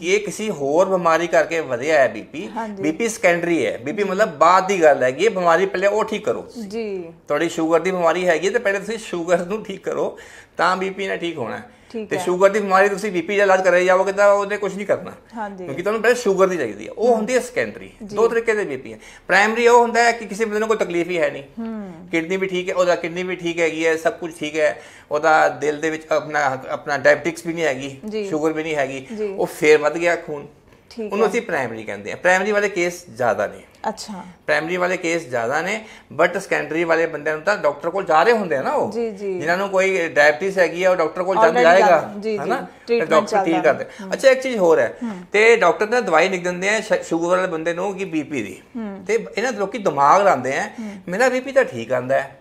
ਕਿ ਇਹ ਕਿਸੇ ਹੋਰ ਬਿਮਾਰੀ ਕਰਕੇ ਵਧਿਆ ਹੈ ਬੀਪੀ ਬੀਪੀ ਸੈਕੰਡਰੀ ਹੈ ਬੀਪੀ ਮਤਲਬ ਬਾਅਦ ਦੀ ਗੱਲ ਹੈ ਕਿ ਇਹ ਬਿਮਾਰੀ ਪਹਿਲੇ ਉਹ ਠੀਕ ਕਰੋ ਜੀ ਤੁਹਾਡੀ ਸ਼ੂਗਰ ਦੀ ਬਿਮਾਰੀ ਹੈਗੀ ਤੇ ਪਹਿਲੇ ਤੁਸੀਂ ਸ਼ੂਗਰ ਨੂੰ ਠੀਕ ਕਰੋ ਤਾਂ ਬੀਪੀ ਨਾ ਠੀਕ ਹੋਣਾ ਹੈ ਤੇ ਸ਼ੂਗਰ ਦੀ ਬਿਮਾਰੀ ਤੁਸੀਂ ਬੀਪੀ ਦਾ ਇਲਾਜ ਕਰਾਈ ਜਾਵੋਗੇ ਤਾਂ ਉਹਨੇ ਕੁਝ ਨਹੀਂ ਕਰਨਾ ਕਿਉਂਕਿ ਤੁਹਾਨੂੰ ਪਹਿਲੇ ਸ਼ੂਗਰ ਦੀ ਚਾਹੀਦੀ ਹੈ ਉਹ ਹੁੰਦੀ ਹੈ ਸੈਕੰਡਰੀ ਦੋ ਤਰੀਕੇ ਦੇ ਬੀਪੀ ਹੈ ਪ੍ਰਾਇਮਰੀ ਉਹ ਹੁੰਦਾ ਹੈ ਕਿ ਕਿਸੇ ਬੰਦੇ ਨੂੰ ਕੋਈ ਤਕਲੀਫ ਹੀ ਹੈ ਨਹੀਂ ਕਿਡਨੀ ਵੀ ਠੀਕ ਹੈ ਉਹਦਾ ਕਿਡਨੀ ਵੀ ਠੀਕ ਹੈਗੀ ਹੈ ਸਭ ਕੁਝ ਠੀਕ ਹੈ ਉਹਦਾ ਦਿਲ ਦੇ ਵਿੱਚ ਆਪਣਾ ਆਪਣਾ ਡਾਇਬੀਟਿਕਸ ਵੀ ਨਹੀਂ ਹੈਗੀ ਸ਼ੂਗਰ ਵੀ ਨਹੀਂ ਹੈਗੀ ਉਹ ਫੇਰ ਵੱਧ ਗਿਆ ਖੂਨ ਉਹਨੂੰ ਅਸੀਂ ਪ੍ਰਾਇਮਰੀ ਕਹਿੰਦੇ ਆ ਪ੍ਰਾਇਮਰੀ ਵਾਲੇ ਕੇਸ ਜ਼ਿਆਦਾ ਨੇ ਅੱਛਾ ਪ੍ਰਾਇਮਰੀ ਵਾਲੇ ਕੇਸ ਜ਼ਿਆਦਾ ਨੇ ਬਟ ਸੈਕੰਡਰੀ ਵਾਲੇ ਬੰਦਿਆਂ ਨੂੰ ਤਾਂ ਡਾਕਟਰ ਕੋਲ ਜਾ ਰਹੇ ਹੁੰਦੇ ਆ ਨਾ ਉਹ ਜਿਨ੍ਹਾਂ ਨੂੰ ਕੋਈ ਡਾਇਬਟੀਸ ਹੈਗੀ ਆ ਉਹ ਡਾਕਟਰ ਕੋਲ ਜਾਂਦੇ ਜਾਏਗਾ ਹੈਨਾ ਤੇ ਡਾਕਟਰ ਠੀਕ ਕਰਦੇ ਅੱਛਾ ਇੱਕ ਚੀਜ਼ ਹੋਰ ਹੈ ਤੇ ਡਾਕਟਰ ਨੇ ਦਵਾਈ ਲਿਖ ਦਿੰਦੇ ਆ ਸ਼ੂਗਰ ਵਾਲੇ ਬੰਦੇ ਨੂੰ ਕਿ ਬੀਪੀ ਦੀ ਤੇ ਇਹਨਾਂ ਲੋਕੀ ਦਿਮਾਗ ਲਾਉਂਦੇ ਆ ਮੇਰਾ ਬੀਪੀ ਤਾਂ ਠੀਕ ਆਂਦਾ ਹੈ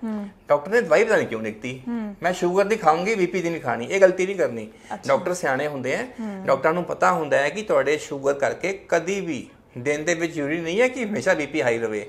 ਡਾਕਟਰ ਨੇ ਦਵਾਈ ਪਤਾ ਕਿਉਂ ਲਿਖਤੀ ਮੈਂ ਸ਼ੂਗਰ ਦੀ ਖਾਉਂਗੀ ਬੀਪੀ ਦੀ ਨਹੀਂ ਖਾਣੀ ਇਹ ਗਲਤੀ ਨਹੀਂ ਕਰਨੀ ਡਾਕਟਰ ਸਿਆਣੇ ਹੁੰਦੇ ਆ ਡਾਕਟਰਾਂ ਨੂੰ ਪਤਾ ਹੁੰਦਾ ਹੈ ਕਿ ਤੁਹਾਡੇ ਸ਼ੂਗਰ ਕਰਕੇ ਕਦੀ ਵੀ ਦਿਨ ਦੇ ਵਿੱਚ ਜ਼ਰੂਰੀ ਨਹੀਂ ਹੈ ਕਿ ਹਮੇਸ਼ਾ ਬੀਪੀ ਹਾਈ ਰਵੇ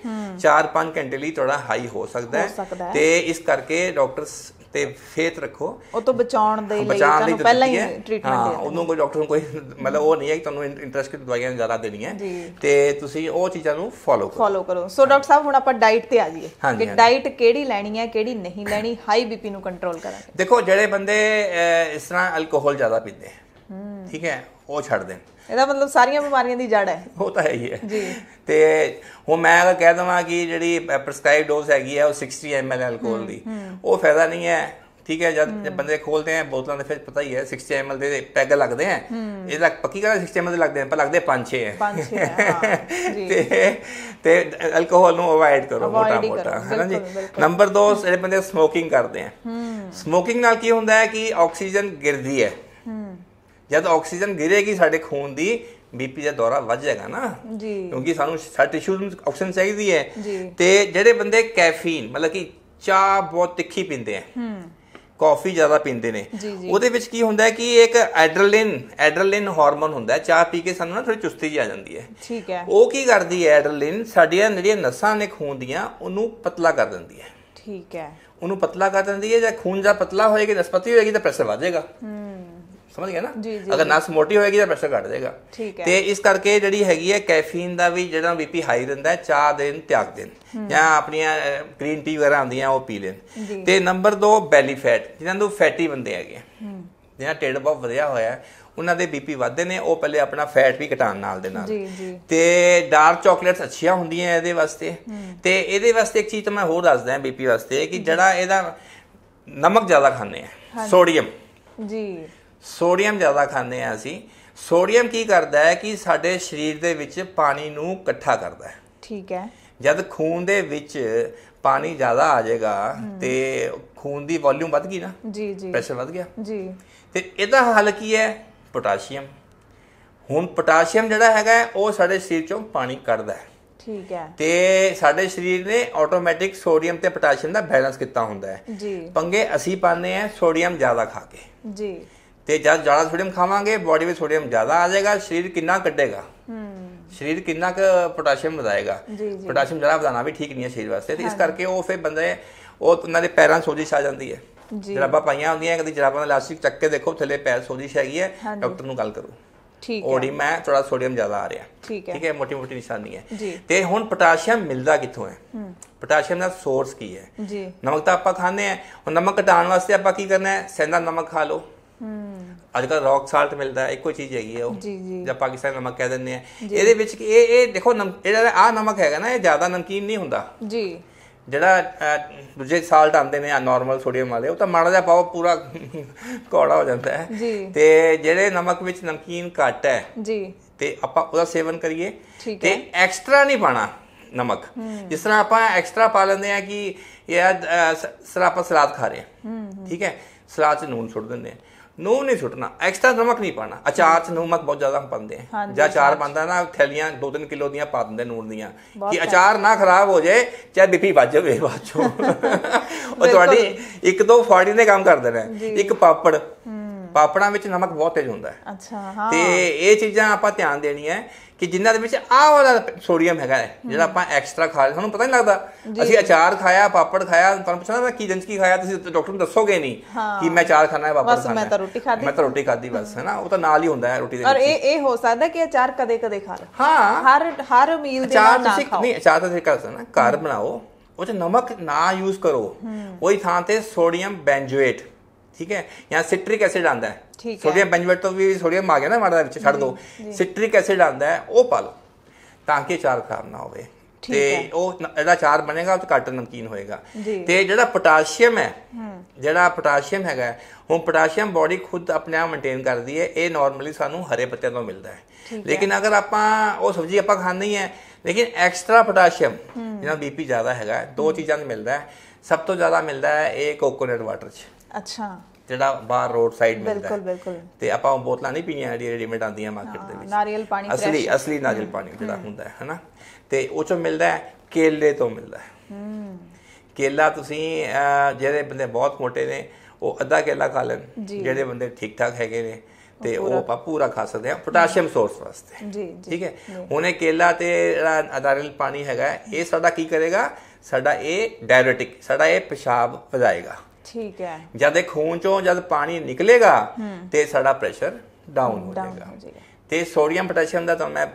4-5 ਘੰਟੇ ਲਈ ਥੋੜਾ ਹਾਈ ਹੋ ਸਕਦਾ ਹੈ ਤੇ ਇਸ ਕਰਕੇ ਡਾਕਟਰਸ ਤੇ ਫੇਥ ਰੱਖੋ ਉਹ ਤੋਂ ਬਚਾਉਣ ਦੇ ਲਈ ਤੁਹਾਨੂੰ ਪਹਿਲਾਂ ਹੀ ਟ੍ਰੀਟਮੈਂਟ ਦੇ ਉਹਨੂੰ ਕੋਈ ਡਾਕਟਰ ਨੂੰ ਕੋਈ ਮਤਲਬ ਉਹ ਨਹੀਂ ਹੈ ਕਿ ਤੁਹਾਨੂੰ ਇੰਟਰਸਟ ਦਵਾਈਆਂ ਜ਼ਿਆਦਾ ਦੇਣੀ ਹੈ ਤੇ ਤੁਸੀਂ ਉਹ ਚੀਜ਼ਾਂ ਨੂੰ ਫੋਲੋ ਕਰੋ ਫੋਲੋ ਕਰੋ ਸੋ ਡਾਕਟਰ ਸਾਹਿਬ ਹੁਣ ਆਪਾਂ ਡਾਈਟ ਤੇ ਆ ਜਾਈਏ ਕਿ ਡਾਈਟ ਕਿਹੜੀ ਲੈਣੀ ਹੈ ਕਿਹੜੀ ਨਹੀਂ ਲੈਣੀ ਹਾਈ ਬੀਪੀ ਨੂੰ ਕੰਟਰੋਲ ਕਰਾਂਗੇ ਦੇਖੋ ਜਿਹੜੇ ਬੰਦੇ ਇਸ ਤਰ੍ਹਾਂ ਅਲਕੋਹਲ ਜ਼ਿਆਦਾ ਪੀਂਦੇ ਠੀਕ ਹੈ ਉਹ ਛੱਡ ਦੇਣ ਇਹਦਾ ਮਤਲਬ ਸਾਰੀਆਂ ਬਿਮਾਰੀਆਂ ਦੀ ਜੜ ਹੈ ਉਹ ਤਾਂ ਹੈ ਹੀ ਹੈ ਜੀ ਤੇ ਹੁਣ ਮੈਂ ਅਗਰ ਕਹਿ ਦਵਾਂ ਕਿ ਜਿਹੜੀ ਪ੍ਰਸਕ੍ਰਾਈਬਡ ਡੋਸ ਹੈਗੀ ਹੈ ਉਹ 60 ml ਐਲਕੋਹਲ ਦੀ ਉਹ ਫਾਇਦਾ ਨਹੀਂ ਹੈ ਠੀਕ ਹੈ ਜਦ ਬੰਦੇ ਖੋਲਦੇ ਆ ਬੋਤਲਾਂ ਦੇ ਫਿਰ ਪਤਾ ਹੀ ਹੈ 60 ml ਦੇ ਪੈਗ ਲੱਗਦੇ ਆ ਇਹ ਤਾਂ ਪੱਕੀ ਗੱਲ 60 ml ਦੇ ਲੱਗਦੇ ਆ ਪਰ ਲੱਗਦੇ 5-6 ਹੈ 5-6 ਹਾਂ ਤੇ ਤੇ ਅਲਕੋਹਲ ਨੂੰ ਅਵਾਇਡ ਕਰੋ ਮੋਟਾ ਮੋਟਾ ਹੈ ਨਾ ਜੀ ਨੰਬਰ 2 ਜਿਹੜੇ ਬੰਦੇ ਸਮੋਕਿੰਗ ਕਰਦੇ ਆ ਸਮੋਕਿੰਗ ਨਾਲ ਕੀ ਹੁੰਦਾ ਹੈ ਕਿ ਆਕਸੀਜਨ ਗਿਰਦੀ ਹੈ ਜਦ ਆਕਸੀਜਨ ਗਿਰੇਗੀ ਸਾਡੇ ਖੂਨ ਦੀ ਬੀਪੀ ਦਾ ਦੌਰਾ ਵੱਧ ਜਾਏਗਾ ਨਾ ਜੀ ਕਿਉਂਕਿ ਸਾਨੂੰ ਸਾਡੇ ਟਿਸ਼ੂਜ਼ ਨੂੰ ਆਕਸੀਜਨ ਚਾਹੀਦੀ ਹੈ ਤੇ ਜਿਹੜੇ ਬੰਦੇ ਕੈਫੀਨ ਮਤਲਬ ਕਿ ਚਾਹ ਬਹੁਤ ਤਿੱਖੀ ਪੀਂਦੇ ਆ ਹੂੰ ਕਾਫੀ ਜ਼ਿਆਦਾ ਪੀਂਦੇ ਨੇ ਉਹਦੇ ਵਿੱਚ ਕੀ ਹੁੰਦਾ ਹੈ ਕਿ ਇੱਕ ਐਡਰਲਿਨ ਐਡਰਲਿਨ ਹਾਰਮੋਨ ਹੁੰਦਾ ਹੈ ਚਾਹ ਪੀ ਕੇ ਸਾਨੂੰ ਨਾ ਥੋੜੀ ਚੁਸਤੀ ਜੀ ਆ ਜਾਂਦੀ ਹੈ ਠੀਕ ਹੈ ਉਹ ਕੀ ਕਰਦੀ ਹੈ ਐਡਰਲਿਨ ਸਾਡੀਆਂ ਜਿਹੜੀਆਂ ਨਸਾਂ ਨੇ ਖੂਨ ਦੀਆਂ ਉਹਨੂੰ ਪਤਲਾ ਕਰ ਦਿੰਦੀ ਹੈ ਠੀਕ ਹੈ ਉਹਨੂੰ ਪਤਲਾ ਕਰ ਦਿੰਦੀ ਹੈ ਜੇ ਖੂਨ ਜਾਂ ਪਤਲਾ ਹੋਏਗਾ ਨਸਪਤੀ ਹੋਏਗੀ ਤਾਂ ਪ੍ਰੈਸ਼ਰ ਵਧੇਗਾ ਹੂੰ ਸਮਝ ਗਿਆ ਨਾ ਅਗਰ ਨਸ ਮੋਟੀ ਹੋਏਗੀ ਤਾਂ ਪ੍ਰੈਸ਼ਰ ਘਟ ਜਾਏਗਾ ਤੇ ਇਸ ਕਰਕੇ ਜਿਹੜੀ ਹੈਗੀ ਹੈ ਕੈਫੀਨ ਦਾ ਵੀ ਜਿਹੜਾ ਬੀਪੀ ਹਾਈ ਰਹਿੰਦਾ ਹੈ ਚਾਹ ਦਿਨ ਤਿਆਗ ਦੇਣ ਜਾਂ ਆਪਣੀਆਂ ਗ੍ਰੀਨ ਟੀ ਵਗੈਰਾ ਆਉਂਦੀਆਂ ਉਹ ਪੀ ਲੈਣ ਤੇ ਨੰਬਰ 2 ਬੈਲੀ ਫੈਟ ਜਿਹਨਾਂ ਨੂੰ ਫੈਟੀ ਬੰਦੇ ਹੈਗੇ ਜਿਹਨਾਂ ਟੇਡ ਬਹੁਤ ਵਧਿਆ ਹੋਇਆ ਉਹਨਾਂ ਦੇ ਬੀਪੀ ਵਧਦੇ ਨੇ ਉਹ ਪਹਿਲੇ ਆਪਣਾ ਫੈਟ ਵੀ ਘਟਾਉਣ ਨਾਲ ਦੇ ਨਾਲ ਤੇ ਡਾਰਕ ਚਾਕਲੇਟਸ ਅੱਛੀਆਂ ਹੁੰਦੀਆਂ ਇਹਦੇ ਵਾਸਤੇ ਤੇ ਇਹਦੇ ਵਾਸਤੇ ਇੱਕ ਚੀਜ਼ ਤਾਂ ਮੈਂ ਹੋਰ ਦੱਸਦਾ ਹਾਂ ਬੀਪੀ ਵਾਸਤੇ ਕਿ ਜਿਹੜਾ ਇਹਦਾ ਨਮਕ ਜ਼ਿਆਦਾ ਖਾਂਦੇ ਆ ਸੋਡੀਅਮ ਜੀ ਸੋਡੀਅਮ ਜ਼ਿਆਦਾ ਖਾਂਦੇ ਆ ਅਸੀਂ ਸੋਡੀਅਮ ਕੀ ਕਰਦਾ ਹੈ ਕਿ ਸਾਡੇ ਸਰੀਰ ਦੇ ਵਿੱਚ ਪਾਣੀ ਨੂੰ ਇਕੱਠਾ ਕਰਦਾ ਹੈ ਠੀਕ ਹੈ ਜਦ ਖੂਨ ਦੇ ਵਿੱਚ ਪਾਣੀ ਜ਼ਿਆਦਾ ਆ ਜਾਏਗਾ ਤੇ ਖੂਨ ਦੀ ਵੋਲਿਊਮ ਵੱਧ ਗਈ ਨਾ ਜੀ ਜੀ ਪ੍ਰੈਸ਼ਰ ਵੱਧ ਗਿਆ ਜੀ ਤੇ ਇਹਦਾ ਹੱਲ ਕੀ ਹੈ ਪੋਟਾਸ਼ੀਅਮ ਹੁਣ ਪੋਟਾਸ਼ੀਅਮ ਜਿਹੜਾ ਹੈਗਾ ਉਹ ਸਾਡੇ ਸਰੀਰ ਚੋਂ ਪਾਣੀ ਕੱਢਦਾ ਹੈ ਠੀਕ ਹੈ ਤੇ ਸਾਡੇ ਸਰੀਰ ਨੇ ਆਟੋਮੈਟਿਕ ਸੋਡੀਅਮ ਤੇ ਪੋਟਾਸ਼ੀਅਮ ਦਾ ਬੈਲੈਂਸ ਕੀਤਾ ਹੁੰਦਾ ਹੈ ਜੀ ਪੰਗੇ ਅਸੀਂ ਪਾਉਂਦੇ ਆ ਸੋਡੀਅਮ ਜ਼ਿਆਦਾ ਖਾ ਕੇ ਜੀ ਤੇ ਜਦ ਜ਼ਿਆਦਾ ਸੋਡੀਅਮ ਖਾਵਾਂਗੇ ਬਾਡੀ ਵਿੱਚ ਸੋਡੀਅਮ ਜ਼ਿਆਦਾ ਆ ਜਾਏਗਾ ਸਰੀਰ ਕਿੰਨਾ ਕੱਢੇਗਾ ਸਰੀਰ ਕਿੰਨਾ ਕੁ ਪੋਟਾਸ਼ੀਅਮ ਵਧਾਏਗਾ ਪੋਟਾਸ਼ੀਅਮ ਜ਼ਿਆਦਾ ਵਧਾਣਾ ਵੀ ਠੀਕ ਨਹੀਂ ਹੈ ਸਰੀਰ ਵਾਸਤੇ ਤੇ ਇਸ ਕਰਕੇ ਉਹ ਫੇ ਬੰਦੇ ਉਹ ਉਹਨਾਂ ਦੇ ਪੈਰਾਂ ਸੋਜੀ ਆ ਜਾਂਦੀ ਹੈ ਜਰਾਬਾ ਪਾਈਆਂ ਹੁੰਦੀਆਂ ਕਦੀ ਜਰਾਬਾਂ ਦਾ ਇਲਾਸਟਿਕ ਚੱਕ ਕੇ ਦੇਖੋ ਥੱਲੇ ਪੈਰ ਸੋਜੀ ਹੈਗੀ ਹੈ ਡਾਕਟਰ ਨੂੰ ਗੱਲ ਕਰੋ ਠੀਕ ਹੈ ਉਹਦੀ ਮੈਂ ਥੋੜਾ ਸੋਡੀਅਮ ਜ਼ਿਆਦਾ ਆ ਰਿਹਾ ਠੀਕ ਹੈ ਮੋਟੀ ਮੋਟੀ ਨਿਸ਼ਾਨੀ ਹੈ ਤੇ ਹੁਣ ਪੋਟਾਸ਼ੀਅਮ ਮਿਲਦਾ ਕਿੱਥੋਂ ਹੈ ਪੋਟਾਸ਼ੀਅਮ ਦਾ ਸੋਰਸ ਕੀ ਹੈ ਜੀ ਨਮਕ ਤਾਂ ਆਪਾਂ ਖਾਂਦੇ ਆ ਹੁਣ ਨਮਕ ਘਟਾਉਣ ਵਾਸਤੇ ਆਪਾਂ ਕੀ ਕਰਨਾ ਹੈ ਸੈਂਦਾ ਨਮਕ ਖਾ ਲਓ ਹੂੰ ਅੱਜ ਕੱਲ ਰੌਕ ਸਾਲਟ ਮਿਲਦਾ ਇੱਕੋ ਚੀਜ਼ ਹੈਗੀ ਹੈ ਉਹ ਜਾਂ ਪਾਕਿਸਤਾਨ ਨਮਕ ਕਹਿ ਦਿੰਦੇ ਆ ਇਹਦੇ ਵਿੱਚ ਕਿ ਇਹ ਇਹ ਦੇਖੋ ਇਹਦਾ ਆ ਨਮਕ ਹੈਗਾ ਨਾ ਇਹ ਜ਼ਿਆਦਾ ਨਮਕੀਨ ਨਹੀਂ ਹੁੰਦਾ ਜੀ ਜਿਹੜਾ ਦੂਜੇ ਸਾਲਟ ਆਉਂਦੇ ਨੇ ਆ ਨਾਰਮਲ ਸੋਡੀਅਮ ਵਾਲੇ ਉਹ ਤਾਂ ਮਾੜਾ ਜਿਹਾ ਪਾਓ ਪੂਰਾ ਕੌੜਾ ਹੋ ਜਾਂਦਾ ਹੈ ਜੀ ਤੇ ਜਿਹੜੇ ਨਮਕ ਵਿੱਚ ਨਮਕੀਨ ਘੱਟ ਹੈ ਜੀ ਤੇ ਆਪਾਂ ਉਹਦਾ ਸੇਵਨ ਕਰੀਏ ਤੇ ਐਕਸਟਰਾ ਨਹੀਂ ਪਾਣਾ ਨਮਕ ਜਿਸ ਤਰ੍ਹਾਂ ਆਪਾਂ ਐਕਸਟਰਾ ਪਾ ਲੈਂਦੇ ਆ ਕਿ ਇਹ ਸਰਾਪਾ ਸਲਾਦ ਖਾ ਰਹੇ ਹਾਂ ਠੀਕ ਹੈ ਸਲਾਦ 'ਚ ਨੂਨ ਛੁੱਟ ਦਿੰਦੇ ਆ ਨੂਨ ਨਹੀਂ ਛੁੱਟਣਾ ਐਕਸਟਰਾ ਨਮਕ ਨਹੀਂ ਪਾਣਾ ਅਚਾਰ 'ਚ ਨਮਕ ਬਹੁਤ ਜ਼ਿਆਦਾ ਪਾਉਂਦੇ ਆ ਜਾਂ ਚਾਰ ਪਾਉਂਦਾ ਨਾ ਥੈਲੀਆਂ 2-3 ਕਿਲੋ ਦੀਆਂ ਪਾ ਦਿੰਦੇ ਨੂਨ ਦੀਆਂ ਕਿ ਅਚਾਰ ਨਾ ਖਰਾਬ ਹੋ ਜਾਏ ਚਾਹ ਬੀਪੀ ਵੱਜ ਜਾਵੇ ਬਾਅਦ ਚੋਂ [laughs] ਉਹ ਤੁਹਾਡੀ ਇੱਕ ਦੋ ਫਾੜੀ ਨੇ ਕੰਮ ਕਰ ਦੇਣਾ ਇੱਕ ਪਾਪੜ ਪਾਪੜਾਂ ਵਿੱਚ ਨਮਕ ਬਹੁਤ ਤੇਜ਼ ਹੁੰਦਾ ਹੈ ਅੱਛਾ ਹਾਂ ਤੇ ਇਹ ਚੀਜ਼ਾਂ ਆਪਾਂ ਧਿਆਨ ਦੇਣੀ ਹੈ ਕਿ ਜਿਨ੍ਹਾਂ ਦੇ ਵਿੱਚ ਆਹ ਵਾਲਾ ਸੋਡੀਅਮ ਹੈਗਾ ਹੈ ਜਿਹੜਾ ਆਪਾਂ ਐਕਸਟਰਾ ਖਾ ਲਿਆ ਸਾਨੂੰ ਪਤਾ ਨਹੀਂ ਲੱਗਦਾ ਅਸੀਂ ਅਚਾਰ ਖਾਇਆ ਪਾਪੜ ਖਾਇਆ ਤੁਹਾਨੂੰ ਪੁੱਛਣਾ ਮੈਂ ਕੀ ਜੰਚ ਕੀ ਖਾਇਆ ਤੁਸੀਂ ਡਾਕਟਰ ਨੂੰ ਦੱਸੋਗੇ ਨਹੀਂ ਕਿ ਮੈਂ ਅਚਾਰ ਖਾਣਾ ਹੈ ਪਾਪੜ ਖਾਣਾ ਬਸ ਮੈਂ ਤਾਂ ਰੋਟੀ ਖਾਦੀ ਮੈਂ ਤਾਂ ਰੋਟੀ ਖਾਦੀ ਬਸ ਹੈ ਨਾ ਉਹ ਤਾਂ ਨਾਲ ਹੀ ਹੁੰਦਾ ਹੈ ਰੋਟੀ ਦੇ ਵਿੱਚ ਪਰ ਇਹ ਇਹ ਹੋ ਸਕਦਾ ਕਿ ਅਚਾਰ ਕਦੇ ਕਦੇ ਖਾ ਲਓ ਹਾਂ ਹਰ ਹਰ ਮੀਲ ਦੇ ਨਾਲ ਨਾ ਖਾਓ ਨਹੀਂ ਅਚਾਰ ਤਾਂ ਸਿਰ ਕਰ ਸਕਦਾ ਨਾ ਘਰ ਬਣਾਓ ਉਹ ਚ ਨਮਕ ਨਾ ਯੂਜ਼ ਕਰੋ ਉਹੀ ਥਾਂ ਤੇ ਸੋਡੀਅਮ ਬੈਂਜੋਏਟ ਠੀਕ ਹੈ ਜਾਂ ਸਿਟ੍ਰਿਕ ਐਸਿਡ ਆਂਦਾ ਹੈ ਸੋਡੀਅਮ ਬੈਂਜੋਏਟ ਤੋਂ ਵੀ ਸੋਡੀਅਮ ਆ ਗਿਆ ਨਾ ਮਾੜਾ ਵਿੱਚ ਛੱਡ ਦੋ ਸਿਟ੍ਰਿਕ ਐਸਿਡ ਆਂਦਾ ਹੈ ਉਹ ਪਾ ਲਓ ਤਾਂ ਕਿ ਚਾਰ ਖਰਾਬ ਨਾ ਹੋਵੇ ਤੇ ਉਹ ਇਹਦਾ ਚਾਰ ਬਣੇਗਾ ਤਾਂ ਘੱਟ ਨਮਕੀਨ ਹੋਏਗਾ ਤੇ ਜਿਹੜਾ ਪੋਟਾਸ਼ੀਅਮ ਹੈ ਜਿਹੜਾ ਪੋਟਾਸ਼ੀਅਮ ਹੈਗਾ ਹੁਣ ਪੋਟਾਸ਼ੀਅਮ ਬਾਡੀ ਖੁਦ ਆਪਣੇ ਆਪ ਮੇਨਟੇਨ ਕਰਦੀ ਹੈ ਇਹ ਨਾਰਮਲੀ ਸਾਨੂੰ ਹਰੇ ਪੱਤਿਆਂ ਤੋਂ ਮਿਲਦਾ ਹੈ ਲੇਕਿਨ ਅਗਰ ਆਪਾਂ ਉਹ ਸਬਜ਼ੀ ਆਪਾਂ ਖਾਣੀ ਹੈ ਲੇਕਿਨ ਐਕਸਟਰਾ ਪੋਟਾਸ਼ੀਅਮ ਜਿਹਨਾਂ ਬੀਪੀ ਜ਼ਿਆਦਾ ਹੈਗਾ ਦੋ ਚੀਜ਼ਾਂ ਤੋਂ ਮਿਲਦਾ ਹੈ ਸਭ ਤੋਂ ਜ਼ਿਆਦਾ ਮਿਲਦਾ ਹੈ ਇਹ ਕੋਕੋਨਟ ਵਾਟਰ 'ਚ ਅੱਛਾ ਜਿਹੜਾ ਬਾਹਰ ਰੋਡ ਸਾਈਡ ਮਿਲਦਾ ਬਿਲਕੁਲ ਬਿਲਕੁਲ ਤੇ ਆਪਾਂ ਉਹ ਬੋਤਲਾਂ ਨਹੀਂ ਪੀਣੀਆਂ ਜਿਹੜੀ ਰੈਡੀਮੇਡ ਆਉਂਦੀਆਂ ਮਾਰਕੀਟ ਦੇ ਵਿੱਚ ਨਾਰੀਅਲ ਪਾਣੀ ਅਸਲੀ ਅਸਲੀ ਨਾਰੀਅਲ ਪਾਣੀ ਜਿਹੜਾ ਹੁੰਦਾ ਹੈ ਹਨਾ ਤੇ ਉਹ ਚੋਂ ਮਿਲਦਾ ਹੈ ਕੇਲੇ ਤੋਂ ਮਿਲਦਾ ਹੈ ਹੂੰ ਕੇਲਾ ਤੁਸੀਂ ਜਿਹੜੇ ਬੰਦੇ ਬਹੁਤ ਮੋਟੇ ਨੇ ਉਹ ਅੱਧਾ ਕੇਲਾ ਖਾ ਲੈਣ ਜਿਹੜੇ ਬੰਦੇ ਠੀਕ ਠਾਕ ਹੈਗੇ ਨੇ ਤੇ ਉਹ ਆਪਾਂ ਪੂਰਾ ਖਾ ਸਕਦੇ ਆ ਪੋਟਾਸ਼ੀਅਮ ਸੋਰਸ ਵਾਸਤੇ ਜੀ ਜੀ ਠੀਕ ਹੈ ਹੁਣ ਇਹ ਕੇਲਾ ਤੇ ਜਿਹੜਾ ਅਦਾਰਿਲ ਪਾਣੀ ਹੈਗਾ ਇਹ ਸਾਡਾ ਕੀ ਕਰੇਗਾ ਸਾਡਾ ਇਹ ਡਾਇਰੈਟਿਕ ਸਾਡਾ ਇਹ ਪਿਸ਼ਾਬ ਵਧਾਏਗਾ ਠੀਕ ਹੈ ਜਦ ਇਹ ਖੂਨ ਚੋਂ ਜਦ ਪਾਣੀ ਨਿਕਲੇਗਾ ਤੇ ਸਾਡਾ ਪ੍ਰੈਸ਼ਰ ਡਾਊਨ ਹੋ ਜਾਏਗਾ ਤੇ ਸੋਡੀਅਮ ਪੋਟਾਸ਼ੀਅਮ ਦਾ ਤੁਹਾਨੂੰ ਮੈਂ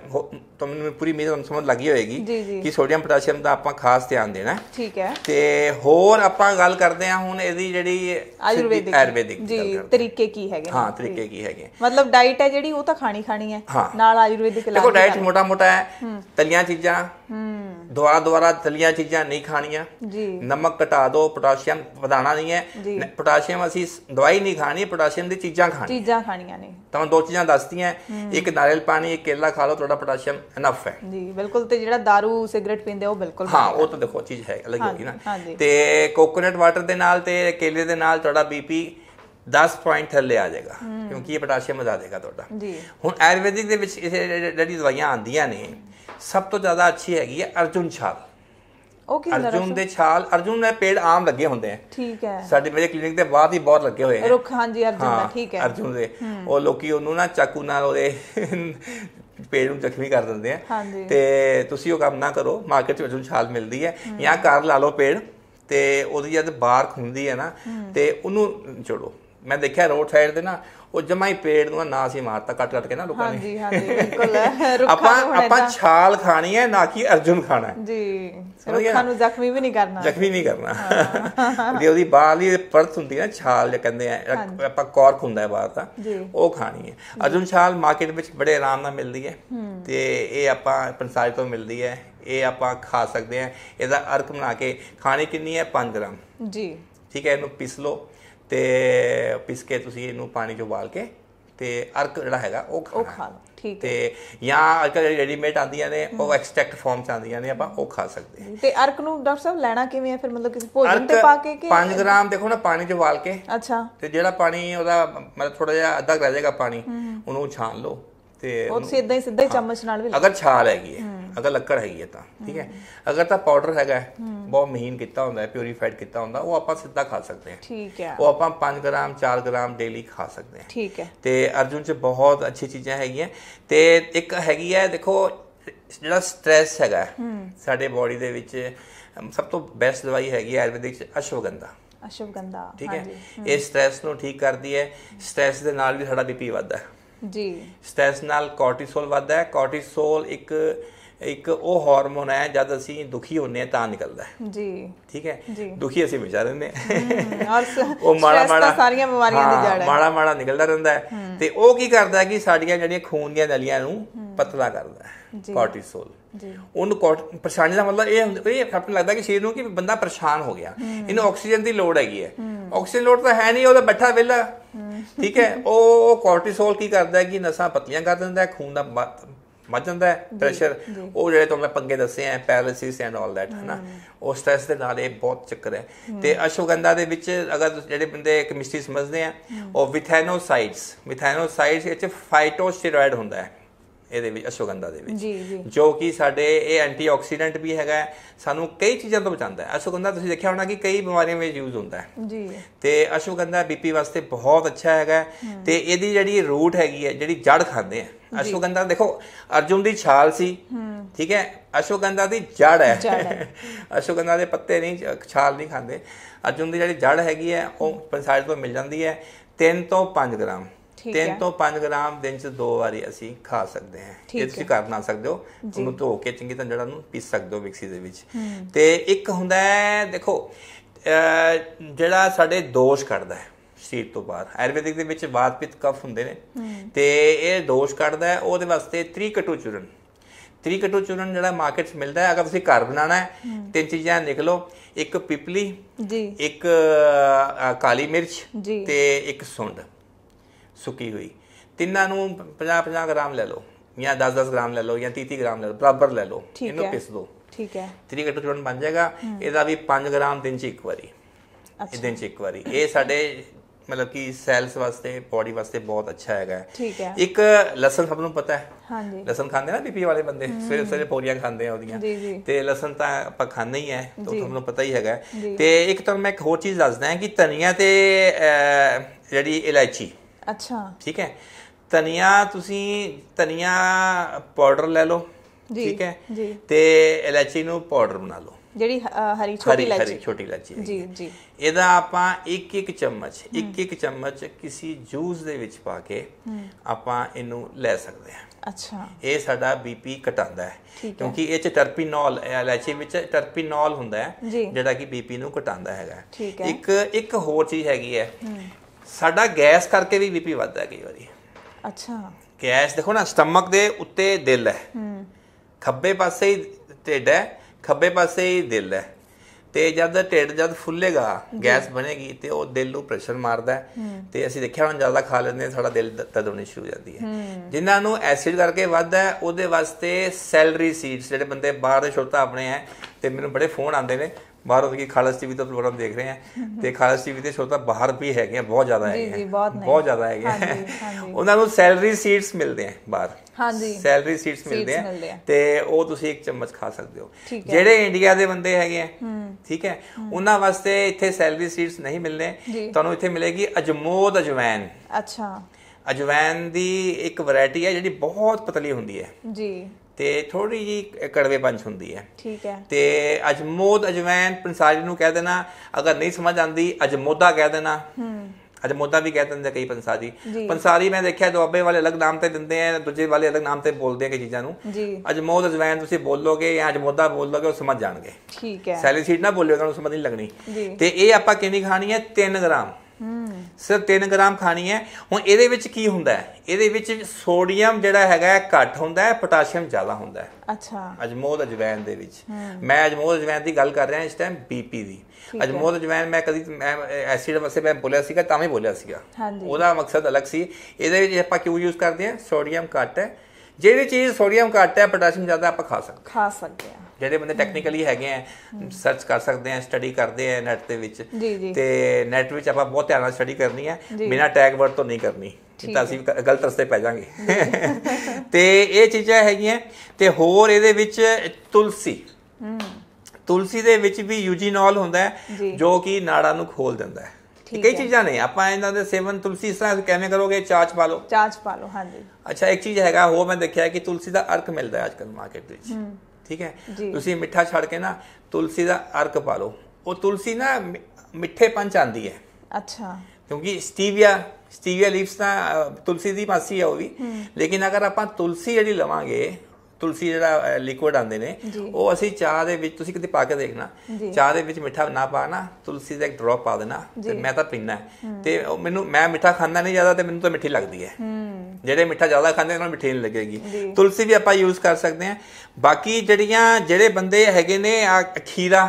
ਤੁਹਾਨੂੰ ਪੂਰੀ ਮੇਰੀ ਤੁਹਾਨੂੰ ਸਮਝ ਲੱਗੀ ਹੋਏਗੀ ਕਿ ਸੋਡੀਅਮ ਪੋਟਾਸ਼ੀਅਮ ਦਾ ਆਪਾਂ ਖਾਸ ਧਿਆਨ ਦੇਣਾ ਠੀਕ ਹੈ ਤੇ ਹੋਰ ਆਪਾਂ ਗੱਲ ਕਰਦੇ ਹਾਂ ਹੁਣ ਇਹਦੀ ਜਿਹੜੀ ਆਯੁਰਵੈਦਿਕ ਆਯੁਰਵੈਦਿਕ ਜੀ ਤਰੀਕੇ ਕੀ ਹੈਗੇ ਹਾਂ ਤਰੀਕੇ ਕੀ ਹੈਗੇ ਮਤਲਬ ਡਾਈਟ ਹੈ ਜਿਹੜੀ ਉਹ ਤਾਂ ਖਾਣੀ ਖਾਣੀ ਹੈ ਨਾਲ ਆਯੁਰਵੈਦਿਕ ਇਲਾਜ ਦੇਖੋ ਡਾਈਟ ਮੋਟਾ ਮੋਟਾ ਹੈ ਤਲੀਆਂ ਚੀਜ਼ਾਂ ਹੂੰ ਦਵਾ ਦੁਆਰਾ ਤਲੀਆਂ ਚੀਜ਼ਾਂ ਨਹੀਂ ਖਾਣੀਆਂ ਜੀ ਨਮਕ ਘਟਾ ਦਿਓ ਪੋਟਾਸ਼ੀਅਮ ਵਧਾਣਾ ਨਹੀਂ ਹੈ ਪੋਟਾਸ਼ੀਅਮ ਅਸੀਂ ਦਵਾਈ ਨਹੀਂ ਖਾਣੀ ਪੋਟਾਸ਼ੀਅਮ ਦੀ ਚੀਜ਼ਾਂ ਖਾਣੀਆਂ ਚੀਜ਼ਾਂ ਖਾਣੀਆਂ ਨੇ ਤਾਂ ਦੋ ਚੀਜ਼ਾਂ ਦੱਸਦੀਆਂ ਇੱਕ ਨਾਰੀਅਲ ਪਾਣੀ ਇੱਕ ਕੇਲਾ ਖਾ ਲਓ ਤੁਹਾਡਾ ਪੋਟਾਸ਼ੀਅਮ ਇਨਫ ਹੈ ਜੀ ਬਿਲਕੁਲ ਤੇ ਜਿਹੜਾ दारू ਸਿਗਰਟ ਪੀਂਦੇ ਉਹ ਬਿਲਕੁਲ ਹਾਂ ਉਹ ਤਾਂ ਦੇਖੋ ਚੀਜ਼ ਹੈ ਅਲੱਗ ਹੋਗੀ ਨਾ ਤੇ ਕੋਕੋਨਟ ਵਾਟਰ ਦੇ ਨਾਲ ਤੇ ਕੇਲੇ ਦੇ ਨਾਲ ਤੁਹਾਡਾ ਬੀਪੀ 10 ਪੁਆਇੰਟ ਥੱਲੇ ਆ ਜਾਏਗਾ ਕਿਉਂਕਿ ਇਹ ਪੋਟਾਸ਼ੀਅਮ ਵਧਾ ਦੇਗਾ ਤੁਹਾਡਾ ਜੀ ਹੁਣ ਆਯੁਰਵੈਦਿਕ ਦੇ ਵਿੱਚ ਜਿਹੜੀ ਦਵਾਈਆਂ ਆਂਦੀਆਂ ਨੇ ਸਭ ਤੋਂ ਜ਼ਿਆਦਾ ਅੱਛੀ ਹੈਗੀ ਹੈ ਅਰਜੁਨ ਛਾਲ ਓਕੇ ਅਰਜੁਨ ਦੇ ਛਾਲ ਅਰਜੁਨ ਦੇ ਪੇੜ ਆਮ ਲੱਗੇ ਹੁੰਦੇ ਆ ਠੀਕ ਹੈ ਸਾਡੇ ਮੇਰੇ ਕਲੀਨਿਕ ਦੇ ਬਾਅਦ ਹੀ ਬਹੁਤ ਲੱਗੇ ਹੋਏ ਆ ਰੁੱਖ ਹਾਂਜੀ ਅਰਜੁਨ ਦਾ ਠੀਕ ਹੈ ਅਰਜੁਨ ਦੇ ਉਹ ਲੋਕੀ ਉਹਨੂੰ ਨਾ ਚਾਕੂ ਨਾਲ ਉਹਦੇ [laughs] ਪੇੜ ਨੂੰ ਜ਼ਖਮੀ ਕਰ ਦਿੰਦੇ ਆ ਤੇ ਤੁਸੀਂ ਉਹ ਕੰਮ ਨਾ ਕਰੋ ਮਾਰਕੀਟ ਵਿੱਚ ਅਰਜੁਨ ਛਾਲ ਮਿਲਦੀ ਹੈ ਜਾਂ ਕਰ ਲਾ ਲਓ ਪੇੜ ਤੇ ਉਹਦੀ ਜਦ ਬਾਰਕ ਹੁੰਦੀ ਹੈ ਨਾ ਤੇ ਉਹਨੂੰ ਜੋੜੋ ਮੈਂ ਦੇਖਿਆ ਰੋਡ ਸਾਈਡ ਤੇ ਨਾ ਉਹ ਜਮਾ ਹੀ ਪੇੜ ਨੂੰ ਨਾ ਸੀ ਮਾਰਤਾ ਕੱਟ ਕੱਟ ਕੇ ਨਾ ਲੋਕਾਂ ਨੇ ਹਾਂਜੀ ਹਾਂਜੀ ਬਿਲਕੁਲ [laughs] ਆਪਾਂ ਆਪਾਂ ਛਾਲ ਖਾਣੀ ਹੈ ਨਾ ਕਿ ਅਰਜੁਨ ਖਾਣਾ ਹੈ ਜੀ ਰੁੱਖਾਂ ਨੂੰ ਜ਼ਖਮੀ ਵੀ ਨਹੀਂ ਕਰਨਾ ਜ਼ਖਮੀ ਨਹੀਂ ਕਰਨਾ ਜੇ ਉਹਦੀ ਬਾਹਲੀ ਪਰਤ ਹੁੰਦੀ ਹੈ ਛਾਲ ਜੇ ਕਹਿੰਦੇ ਆ ਆਪਾਂ ਕੌਰਕ ਹੁੰਦਾ ਹੈ ਬਾਹਰ ਦਾ ਉਹ ਖਾਣੀ ਹੈ ਅਰਜੁਨ ਛਾਲ ਮਾਰਕੀਟ ਵਿੱਚ ਬੜੇ ਆਰਾਮ ਨਾਲ ਮਿਲਦੀ ਹੈ ਤੇ ਇਹ ਆਪਾਂ ਪੰਸਾਰੀ ਤੋਂ ਮਿਲਦੀ ਹੈ ਇਹ ਆਪਾਂ ਖਾ ਸਕਦੇ ਆ ਇਹਦਾ ਅਰਕ ਬਣਾ ਕੇ ਖਾਣੇ ਕਿੰਨੀ ਹੈ 5 ਗ੍ਰਾਮ ਜੀ ਠੀਕ ਹੈ ਇਹਨੂੰ ਪਿਸ ਲਓ ਤੇ ਪਿਸ ਕੇ ਤੁਸੀਂ ਇਹਨੂੰ ਪਾਣੀ 'ਚ ਉਬਾਲ ਕੇ ਤੇ ਅਰਕ ਜਿਹੜਾ ਹੈਗਾ ਉਹ ਖਾ ਲਓ ਠੀਕ ਤੇ ਜਾਂ ਅਰਕ ਜਿਹੜੀ ਰੈਡੀਮੇਡ ਆਂਦੀਆਂ ਨੇ ਉਹ ਐਕਸਟ੍ਰੈਕਟ ਫਾਰਮ ਚ ਆਂਦੀਆਂ ਨੇ ਆਪਾਂ ਉਹ ਖਾ ਸਕਦੇ ਹਾਂ ਤੇ ਅਰਕ ਨੂੰ ਡਾਕਟਰ ਸਾਹਿਬ ਲੈਣਾ ਕਿਵੇਂ ਹੈ ਫਿਰ ਮਤਲਬ ਕਿਸੇ ਭੋਜਨ ਤੇ ਪਾ ਕੇ ਕਿ 5 ਗ੍ਰਾਮ ਦੇਖੋ ਨਾ ਪਾਣੀ ਚ ਵਾਲ ਕੇ ਅੱਛਾ ਤੇ ਜਿਹੜਾ ਪਾਣੀ ਉਹਦਾ ਮਤਲਬ ਥੋੜਾ ਜਿਹਾ ਅੱਧਾ ਰਹਿ ਜਾਏਗਾ ਪਾਣੀ ਉਹਨੂੰ ਛਾਣ ਲਓ ਤੇ ਉਹ ਸਿੱਧਾ ਹੀ ਸਿੱਧਾ ਹੀ ਚਮਚ ਨਾਲ ਵੀ ਅਗਰ ਛਾਲ ਹੈਗੀ ਹੈ ਅਗਰ ਲੱਕੜ ਹੈਗੀ ਹੈ ਤਾਂ ਠੀਕ ਹੈ ਅਗਰ ਤਾਂ ਪਾਊਡਰ ਹੈਗਾ ਬਹੁਤ ਮਹੀਨ ਕੀਤਾ ਹੁੰਦਾ ਹੈ ਪਿਊਰੀਫਾਈਡ ਕੀਤਾ ਹੁੰਦਾ ਉਹ ਆਪਾਂ ਸਿੱਧਾ ਖਾ ਸਕਦੇ ਹਾਂ ਠੀਕ ਹੈ ਉਹ ਆਪਾਂ 5 ਗ੍ਰਾਮ 4 ਗ੍ਰਾਮ ਡੇਲੀ ਖਾ ਸਕਦੇ ਹਾਂ ਠੀਕ ਹੈ ਤੇ ਅਰਜੁਨ ਚ ਬਹੁਤ ਅੱਛੀ ਚੀਜ਼ਾਂ ਹੈਗੀਆਂ ਤੇ ਇੱਕ ਹੈਗੀ ਹੈ ਦੇਖੋ ਜਿਹੜਾ ਸਟ्रेस ਹੈਗਾ ਸਾਡੇ ਬਾਡੀ ਦੇ ਵਿੱਚ ਸਭ ਤੋਂ ਬੈਸਟ ਦਵਾਈ ਹੈਗੀ ਹੈ ਆਯੁਰਵੈਦਿਕ ਅਸ਼ਵਗੰਧਾ ਅਸ਼ਵਗੰਧਾ ਠੀਕ ਹੈ ਇਹ ਸਟ्रेस ਨੂੰ ਠੀਕ ਕਰਦੀ ਹੈ ਸਟ्रेस ਦੇ ਨਾਲ ਵੀ ਸਾਡਾ ਬੀਪੀ ਵੱਧਦਾ ਹੈ ਜੀ ਸਟ्रेस ਨਾਲ ਕੋਰਟੀਸੋਲ ਵੱਧਦਾ ਹੈ ਕੋਰਟੀਸੋਲ ਇੱਕ ਇੱਕ ਉਹ ਹਾਰਮੋਨ ਹੈ ਜਦ ਅਸੀਂ ਦੁਖੀ ਹੁੰਨੇ ਤਾਂ ਨਿਕਲਦਾ ਹੈ ਜੀ ਠੀਕ ਹੈ ਦੁਖੀ ਅਸੀਂ ਵਿਚਾਰ ਨੇ ਉਹ ਮਾੜਾ ਮਾੜਾ ਸਾਰੀਆਂ ਬਿਮਾਰੀਆਂ ਦੀ ਜੜ ਹੈ ਮਾੜਾ ਮਾੜਾ ਨਿਕਲਦਾ ਰਹਿੰਦਾ ਹੈ ਤੇ ਉਹ ਕੀ ਕਰਦਾ ਹੈ ਕਿ ਸਾਡੀਆਂ ਜਿਹੜੀਆਂ ਖੂਨ ਦੀਆਂ ਨਲੀਆਂ ਨੂੰ ਪਤਲਾ ਕਰਦਾ ਹੈ ਕੋਰਟੀਸੋਲ ਜੀ ਉਹਨੂੰ ਪਰੇਸ਼ਾਨੀ ਦਾ ਮਤਲਬ ਇਹ ਹੁੰਦਾ ਇਹ ਖੱਪ ਲੱਗਦਾ ਕਿ ਸ਼ਰੀਰ ਨੂੰ ਕਿ ਬੰਦਾ ਪਰੇਸ਼ਾਨ ਹੋ ਗਿਆ ਇਹਨੂੰ ਆਕਸੀਜਨ ਦੀ ਲੋੜ ਹੈਗੀ ਹੈ ਆਕਸੀਜਨ ਲੋੜ ਤਾਂ ਹੈ ਨਹੀਂ ਉਹਦਾ ਬੈਠਾ ਵਿਹਲਾ ਠੀਕ ਹੈ ਉਹ ਕੋਰਟੀਸੋਲ ਕੀ ਕਰਦਾ ਹੈ ਕਿ ਨਸਾਂ ਪਤਲੀਆਂ ਕਰ ਦਿੰਦਾ ਹੈ ਖੂਨ ਦਾ ਵੱਧ ਜਾਂਦਾ ਹੈ ਪ੍ਰੈਸ਼ਰ ਉਹ ਜਿਹੜੇ ਤੋਂ ਮੈਂ ਪੰਗੇ ਦੱਸੇ ਆ ਪੈਰਾਲਿਸਿਸ ਐਂਡ ਆਲ ਦੈਟ ਹਨਾ ਉਹ ਸਟ्रेस ਦੇ ਨਾਲ ਇਹ ਬਹੁਤ ਚੱਕਰ ਹੈ ਤੇ ਅਸ਼ਵਗੰਧਾ ਦੇ ਵਿੱਚ ਅਗਰ ਜਿਹੜੇ ਬੰਦੇ ਕੈਮਿਸਟਰੀ ਸਮਝਦੇ ਆ ਉਹ ਵਿਥੈਨੋਸਾਈਡਸ ਵਿਥੈਨੋਸਾਈਡਸ ਇਹ ਚ ਫਾਈਟੋਸਟੀਰੋਇਡ ਹੁੰਦਾ ਹੈ ਇਹਦੇ ਵਿੱਚ ਅਸ਼ਵਗੰਧਾ ਦੇ ਵਿੱਚ ਜੋ ਕਿ ਸਾਡੇ ਇਹ ਐਂਟੀਆਕਸੀਡੈਂਟ ਵੀ ਹੈਗਾ ਸਾਨੂੰ ਕਈ ਚੀਜ਼ਾਂ ਤੋਂ ਬਚਾਉਂਦਾ ਹੈ ਅਸ਼ਵਗੰਧਾ ਤੁਸੀਂ ਦੇਖਿਆ ਹੋਣਾ ਕਿ ਕਈ ਬਿਮਾਰੀਆਂ ਵਿੱਚ ਯੂਜ਼ ਹੁੰਦਾ ਹੈ ਜੀ ਤੇ ਅਸ਼ਵਗੰਧਾ ਬੀਪੀ ਵਾਸਤੇ ਬਹੁਤ ਅੱਛਾ ਹੈਗਾ ਤੇ ਇਹਦੀ ਜਿਹੜੀ ਰੂਟ ਹੈਗੀ ਹੈ ਜਿਹੜੀ ਜੜ ਖਾਂਦੇ ਆ ਅਸ਼ਵਗੰਧਾ ਦੇਖੋ ਅਰਜੁਨ ਦੀ ਛਾਲ ਸੀ ਠੀਕ ਹੈ ਅਸ਼ਵਗੰਧਾ ਦੀ ਜੜ ਹੈ [laughs] ਅਸ਼ਵਗੰਧਾ ਦੇ ਪੱਤੇ ਨਹੀਂ ਛਾਲ ਨਹੀਂ ਖਾਂਦੇ ਅਰਜੁਨ ਦੀ ਜਿਹੜੀ ਜੜ ਹੈਗੀ ਹੈ ਉਹ ਪੰਚਾਇਤ ਤੋਂ ਮਿਲ ਜਾਂਦੀ ਹੈ 3 ਤੋਂ 5 ਗ੍ਰਾਮ 3 ਤੋਂ 5 ਗ੍ਰਾਮ ਦਿਨ ਚ ਦੋ ਵਾਰੀ ਅਸੀਂ ਖਾ ਸਕਦੇ ਹਾਂ ਇਹ ਤੁਸੀਂ ਘਰ ਬਣਾ ਸਕਦੇ ਹੋ ਉਹਨੂੰ ਧੋ ਕੇ ਚੰਗੀ ਤਰ੍ਹਾਂ ਜੜਾ ਨੂੰ ਪੀਸ ਸਕਦੇ ਹੋ ਮਿਕਸੀ ਦੇ ਵਿੱਚ ਤੇ ਇੱਕ ਹੁੰਦਾ ਹੈ ਦੇਖੋ ਜਿਹੜਾ ਸਾਡੇ ਦੋਸ਼ ਕੱਢਦਾ ਹੈ ਸਰੀਰ ਤੋਂ ਬਾਹਰ ਆਯੁਰਵੈਦਿਕ ਦੇ ਵਿੱਚ ਵਾਤ ਪਿਤ ਕਫ ਹੁੰਦੇ ਨੇ ਤੇ ਇਹ ਦੋਸ਼ ਕੱਢਦਾ ਹੈ ਉਹਦੇ ਵਾਸਤੇ ਤ੍ਰਿਕਟੂ ਚੂਰਨ ਤ੍ਰਿਕਟੂ ਚੂਰਨ ਜਿਹੜਾ ਮਾਰਕੀਟ 'ਚ ਮਿਲਦਾ ਹੈ ਅਗਰ ਤੁਸੀਂ ਘਰ ਬਣਾਉਣਾ ਹੈ ਤਿੰਨ ਚੀਜ਼ਾਂ ਲਿਖ ਲਓ ਇੱਕ ਪਿਪਲੀ ਜੀ ਇੱਕ ਕਾਲੀ ਮਿਰਚ ਤੇ ਇੱਕ ਸੁੰਡ ਸੁੱਕੀ ਹੋਈ ਤਿੰਨਾਂ ਨੂੰ 50 50 ਗ੍ਰਾਮ ਲੈ ਲਓ ਜਾਂ 10 10 ਗ੍ਰਾਮ ਲੈ ਲਓ ਜਾਂ 30 30 ਗ੍ਰਾਮ ਲੈ ਲਓ ਬਰਾਬਰ ਲੈ ਲਓ ਇਹਨੂੰ ਪਿਸ ਦਿਓ ਠੀਕ ਹੈ ਤਰੀ ਗੱਟੂ ਚੂਰਨ ਬਣ ਜਾਏਗਾ ਇਹਦਾ ਵੀ 5 ਗ੍ਰਾਮ ਦਿਨ ਚ ਇੱਕ ਵਾਰੀ ਅੱਛਾ ਦਿਨ ਚ ਇੱਕ ਵਾਰੀ ਇਹ ਸਾਡੇ ਮਤਲਬ ਕਿ ਸੈਲਸ ਵਾਸਤੇ ਬਾਡੀ ਵਾਸਤੇ ਬਹੁਤ ਅੱਛਾ ਹੈਗਾ ਠੀਕ ਹੈ ਇੱਕ ਲਸਣ ਸਭ ਨੂੰ ਪਤਾ ਹੈ ਹਾਂਜੀ ਲਸਣ ਖਾਂਦੇ ਨਾ ਬੀਪੀ ਵਾਲੇ ਬੰਦੇ ਸਵੇਰ ਸਵੇਰੇ ਪੌੜੀਆਂ ਖਾਂਦੇ ਆ ਉਹਦੀਆਂ ਜੀ ਜੀ ਤੇ ਲਸਣ ਤਾਂ ਆਪਾਂ ਖਾਣਾ ਹੀ ਹੈ ਤਾਂ ਤੁਹਾਨੂੰ ਪਤਾ ਹੀ ਹੈਗਾ ਤੇ ਇੱਕ ਤਾਂ ਮੈਂ ਇੱਕ ਹੋਰ ਚੀਜ਼ ਦੱਸਦਾ ਹਾਂ ਕਿ ਧਨੀਆ ਤੇ ਜਿਹੜੀ ਇਲਾਇਚੀ ਅੱਛਾ ਠੀਕ ਹੈ ਤਨੀਆ ਤੁਸੀਂ ਤਨੀਆ ਪਾਊਡਰ ਲੈ ਲਓ ਠੀਕ ਹੈ ਜੀ ਤੇ ਇਲਾਚੀ ਨੂੰ ਪਾਊਡਰ ਬਣਾ ਲਓ ਜਿਹੜੀ ਹਰੀ ਛੋਟੀ ਇਲਾਚੀ ਹਰੀ ਛੋਟੀ ਇਲਾਚੀ ਜੀ ਜੀ ਇਹਦਾ ਆਪਾਂ ਇੱਕ ਇੱਕ ਚਮਚ ਇੱਕ ਇੱਕ ਚਮਚ ਕਿਸੇ ਜੂਸ ਦੇ ਵਿੱਚ ਪਾ ਕੇ ਆਪਾਂ ਇਹਨੂੰ ਲੈ ਸਕਦੇ ਹਾਂ ਅੱਛਾ ਇਹ ਸਾਡਾ ਬੀਪੀ ਘਟਾਉਂਦਾ ਹੈ ਕਿਉਂਕਿ ਇਹ ਚ ਟਰਪੀਨੋਲ ਇਲਾਚੀ ਵਿੱਚ ਟਰਪੀਨੋਲ ਹੁੰਦਾ ਹੈ ਜਿਹੜਾ ਕਿ ਬੀਪੀ ਨੂੰ ਘਟਾਉਂਦਾ ਹੈਗਾ ਇੱਕ ਇੱਕ ਹੋਰ ਚੀਜ਼ ਹੈਗੀ ਹੈ ਸਾਡਾ ਗੈਸ ਕਰਕੇ ਵੀ ਬੀਪੀ ਵੱਧਦਾ ਕਈ ਵਾਰੀ ਅੱਛਾ ਗੈਸ ਦੇਖੋ ਨਾ ਸਟਮਕ ਦੇ ਉੱਤੇ ਦਿਲ ਹੈ ਹੂੰ ਖੱਬੇ ਪਾਸੇ ਹੀ ਢਿੱਡ ਹੈ ਖੱਬੇ ਪਾਸੇ ਹੀ ਦਿਲ ਹੈ ਤੇ ਜਦ ਢਿੱਡ ਜਦ ਫੁੱਲੇਗਾ ਗੈਸ ਬਣੇਗੀ ਤੇ ਉਹ ਦਿਲ ਨੂੰ ਪ੍ਰੈਸ਼ਰ ਮਾਰਦਾ ਤੇ ਅਸੀਂ ਦੇਖਿਆ ਹੁਣ ਜ਼ਿਆਦਾ ਖਾ ਲੈਂਦੇ ਸਾਡਾ ਦਿਲ ਤਦੋਣੀ ਸ਼ੁਰੂ ਹੋ ਜਾਂਦੀ ਹੈ ਜਿਨ੍ਹਾਂ ਨੂੰ ਐਸਿਡ ਕਰਕੇ ਵੱਧਦਾ ਉਹਦੇ ਵਾਸਤੇ ਸੈਲਰੀ ਸੀਡਸ ਜਿਹੜੇ ਬੰਦੇ ਬਾਹਰ ਦੇ ਸ਼ੁਰਤਾ ਆਪਣੇ ਆ ਤੇ ਮੈਨੂੰ ਬੜੇ ਫੋਨ ਆਉਂਦੇ ਨੇ ਬਾਹਰ ਹੋ ਗਈ ਖਾਲਸ ਟੀਵੀ ਦਾ ਪ੍ਰੋਗਰਾਮ ਦੇਖ ਰਹੇ ਆ ਤੇ ਖਾਲਸ ਟੀਵੀ ਦੇ ਸ਼ੋਤਾ ਬਾਹਰ ਵੀ ਹੈਗੇ ਆ ਬਹੁਤ ਜ਼ਿਆਦਾ ਹੈਗੇ ਜੀ ਜੀ ਬਹੁਤ ਜ਼ਿਆਦਾ ਹੈਗੇ ਉਹਨਾਂ ਨੂੰ ਸੈਲਰੀ ਸੀਟਸ ਮਿਲਦੇ ਆ ਬਾਹਰ ਹਾਂਜੀ ਸੈਲਰੀ ਸੀਟਸ ਮਿਲਦੇ ਆ ਤੇ ਉਹ ਤੁਸੀਂ ਇੱਕ ਚਮਚ ਖਾ ਸਕਦੇ ਹੋ ਜਿਹੜੇ ਇੰਡੀਆ ਦੇ ਬੰਦੇ ਹੈਗੇ ਆ ਠੀਕ ਹੈ ਉਹਨਾਂ ਵਾਸਤੇ ਇੱਥੇ ਸੈਲਰੀ ਸੀਟਸ ਨਹੀਂ ਮਿਲਨੇ ਤੁਹਾਨੂੰ ਇੱਥੇ ਮਿਲੇਗੀ ਅਜਮੋਦ ਅਜਵੈਨ ਅੱਛਾ ਅਜਵੈਨ ਦੀ ਇੱਕ ਵੈਰਾਈਟੀ ਹੈ ਜਿਹੜੀ ਬਹੁਤ ਪਤਲੀ ਹੁੰਦੀ ਹੈ ਜੀ ਤੇ ਥੋੜੀ ਜੀ ਕੜਵੇ ਪੰਚ ਹੁੰਦੀ ਹੈ ਠੀਕ ਹੈ ਤੇ ਅਜਮੋਦ ਅਜਵੈਨ ਪੰਸਾਰੀ ਨੂੰ ਕਹਿ ਦੇਣਾ ਅਗਰ ਨਹੀਂ ਸਮਝ ਆਂਦੀ ਅਜਮੋਦਾ ਕਹਿ ਦੇਣਾ ਹੂੰ ਅਜਮੋਦਾ ਵੀ ਕਹਿ ਦਿੰਦੇ ਕਈ ਪੰਸਾਰੀ ਪੰਸਾਰੀ ਮੈਂ ਦੇਖਿਆ ਦੁਆਬੇ ਵਾਲੇ ਅਲੱਗ ਨਾਮ ਤੇ ਦਿੰਦੇ ਆ ਦੂਜੇ ਵਾਲੇ ਅਲੱਗ ਨਾਮ ਤੇ ਬੋਲਦੇ ਕਿ ਚੀਜ਼ਾਂ ਨੂੰ ਅਜਮੋਦ ਅਜਵੈਨ ਤੁਸੀਂ ਬੋਲੋਗੇ ਜਾਂ ਅਜਮੋਦਾ ਬੋਲੋਗੇ ਉਹ ਸਮਝ ਜਾਣਗੇ ਠੀਕ ਹੈ ਸੈਲੀਸੀਡ ਨਾ ਬੋਲਿਓ ਤੁਹਾਨੂੰ ਸਮਝ ਨਹੀਂ ਲੱਗਣੀ ਤੇ ਇਹ ਆਪਾਂ ਕਿੰਨੀ ਖਾਣੀ ਹੈ 3 ਗ੍ਰਾਮ ਸਿਰਫ 3 ਗ੍ਰਾਮ ਖਾਣੀ ਹੈ ਹੁਣ ਇਹਦੇ ਵਿੱਚ ਕੀ ਹੁੰਦਾ ਹੈ ਇਹਦੇ ਵਿੱਚ ਸੋਡੀਅਮ ਜਿਹੜਾ ਹੈਗਾ ਹੈ ਘੱਟ ਹੁੰਦਾ ਹੈ ਪੋਟਾਸ਼ੀਅਮ ਜ਼ਿਆਦਾ ਹੁੰਦਾ ਹੈ ਅੱਛਾ ਅਜਮੋਦ ਅਜਵੈਨ ਦੇ ਵਿੱਚ ਮੈਂ ਅਜਮੋਦ ਅਜਵੈਨ ਦੀ ਗੱਲ ਕਰ ਰਿਹਾ ਇਸ ਟਾਈਮ ਬੀਪੀ ਦੀ ਅਜਮੋਦ ਅਜਵੈਨ ਮੈਂ ਕਦੀ ਐਸਿਡ ਵਾਸਤੇ ਮੈਂ ਬੋਲਿਆ ਸੀਗਾ ਤਾਂ ਵੀ ਬੋਲਿਆ ਸੀਗਾ ਉਹਦਾ ਮਕਸਦ ਅਲੱਗ ਸੀ ਇਹਦੇ ਵਿੱਚ ਆਪਾਂ ਕਿਉਂ ਯੂਜ਼ ਕਰਦੇ ਹਾਂ ਸੋਡੀਅਮ ਘੱਟ ਹੈ ਜਿਹੜੀ ਚੀਜ਼ ਸੋਡੀਅਮ ਘੱਟ ਹੈ ਪੋਟਾਸ਼ੀਅਮ ਜ਼ਿਆਦਾ ਆਪਾਂ ਖਾ ਸਕਦੇ ਖਾ ਸਕਦੇ ਹਾਂ ਜਿਹੜੇ ਬੰਦੇ ਟੈਕਨੀਕਲੀ ਹੈਗੇ ਆ ਸਰਚ ਕਰ ਸਕਦੇ ਆ ਸਟੱਡੀ ਕਰਦੇ ਆ ਨੈਟ ਦੇ ਵਿੱਚ ਤੇ ਨੈਟ ਵਿੱਚ ਆਪਾਂ ਬਹੁਤ ਧਿਆਨ ਨਾਲ ਸਟੱਡੀ ਕਰਨੀ ਹੈ ਬਿਨਾਂ ਟੈਗ ਵਰਡ ਤੋਂ ਨਹੀਂ ਕਰਨੀ ਤਾਂ ਅਸੀਂ ਗਲਤ ਰਸਤੇ ਪੈ ਜਾਾਂਗੇ [laughs] ਤੇ ਇਹ ਚੀਜ਼ਾਂ ਹੈਗੀਆਂ ਤੇ ਹੋਰ ਇਹਦੇ ਵਿੱਚ ਤੁਲਸੀ ਤੁਲਸੀ ਦੇ ਵਿੱਚ ਵੀ ਯੂਜੀਨੋਲ ਹੁੰਦਾ ਹੈ ਜੋ ਕਿ ਨਾੜਾਂ ਨੂੰ ਖੋਲ ਦਿੰਦਾ ਹੈ ਕਈ ਚੀਜ਼ਾਂ ਨੇ ਆਪਾਂ ਇਹਨਾਂ ਦੇ ਸੇਵਨ ਤੁਲਸੀ ਇਸ ਤਰ੍ਹਾਂ ਕਿਵੇਂ ਕਰੋਗੇ ਚਾਚ ਪਾ ਲਓ ਚਾਚ ਪਾ ਲਓ ਹਾਂਜੀ ਅੱਛਾ ਇੱਕ ਚੀਜ਼ ਹੈਗਾ ਹੋ ਮੈਂ ਦੇਖਿਆ ਕਿ ਤੁਲਸੀ ਦਾ ਅਰਕ ਮਿਲਦਾ ਹੈ ਅੱਜਕੱਲ ਮਾਰਕੀਟ ਵਿੱਚ ਠੀਕ ਹੈ ਤੁਸੀਂ ਮਿੱਠਾ ਛੱਡ ਕੇ ਨਾ ਤੁਲਸੀ ਦਾ ਅਰਕ ਪਾ ਲਓ ਉਹ ਤੁਲਸੀ ਨਾ ਮਿੱਠੇ ਪੰਚ ਆਂਦੀ ਹੈ ਅੱਛਾ ਕਿਉਂਕਿ ਸਟੀਵੀਆ ਸਟੀਵੀਆ ਲੀਵਸ ਤਾਂ ਤੁਲਸੀ ਦੀ ਮਾਸੀ ਆ ਉਹ ਵੀ ਲੇਕਿਨ ਅਗਰ ਆਪਾਂ ਤੁਲਸੀ ਜਿਹੜੀ ਲਵਾਂਗੇ ਤੁਲਸੀ ਜਿਹੜਾ ਲਿਕਵਿਡ ਆਂਦੇ ਨੇ ਉਹ ਅਸੀਂ ਚਾਹ ਦੇ ਵਿੱਚ ਤੁਸੀਂ ਕਿਤੇ ਪਾ ਕੇ ਦੇਖਣਾ ਚਾਹ ਦੇ ਵਿੱਚ ਮਿੱਠਾ ਨਾ ਪਾਣਾ ਤੁਲਸੀ ਦਾ ਇੱਕ ਡ੍ਰੌਪ ਪਾ ਦੇਣਾ ਤੇ ਮੈਂ ਤਾਂ ਪੀਣਾ ਤੇ ਮੈਨੂੰ ਮੈਂ ਮਿੱਠਾ ਖਾਂਦਾ ਨਹੀਂ ਜ਼ਿਆਦਾ ਤੇ ਮੈਨੂੰ ਤਾਂ ਮਿੱਠੀ ਲੱਗਦੀ ਹੈ ਜਿਹੜੇ ਮਿੱਠਾ ਜ਼ਿਆਦਾ ਖਾਂਦੇ ਉਹਨਾਂ ਨੂੰ ਮਿੱਠੀ ਨਹੀਂ ਲੱਗੇਗੀ ਤੁਲਸੀ ਵੀ ਆਪਾਂ ਯੂਜ਼ ਕਰ ਸਕਦੇ ਹਾਂ ਬਾਕੀ ਜਿਹੜੀਆਂ ਜਿਹੜੇ ਬੰਦੇ ਹੈਗੇ ਨੇ ਆ ਖੀਰਾ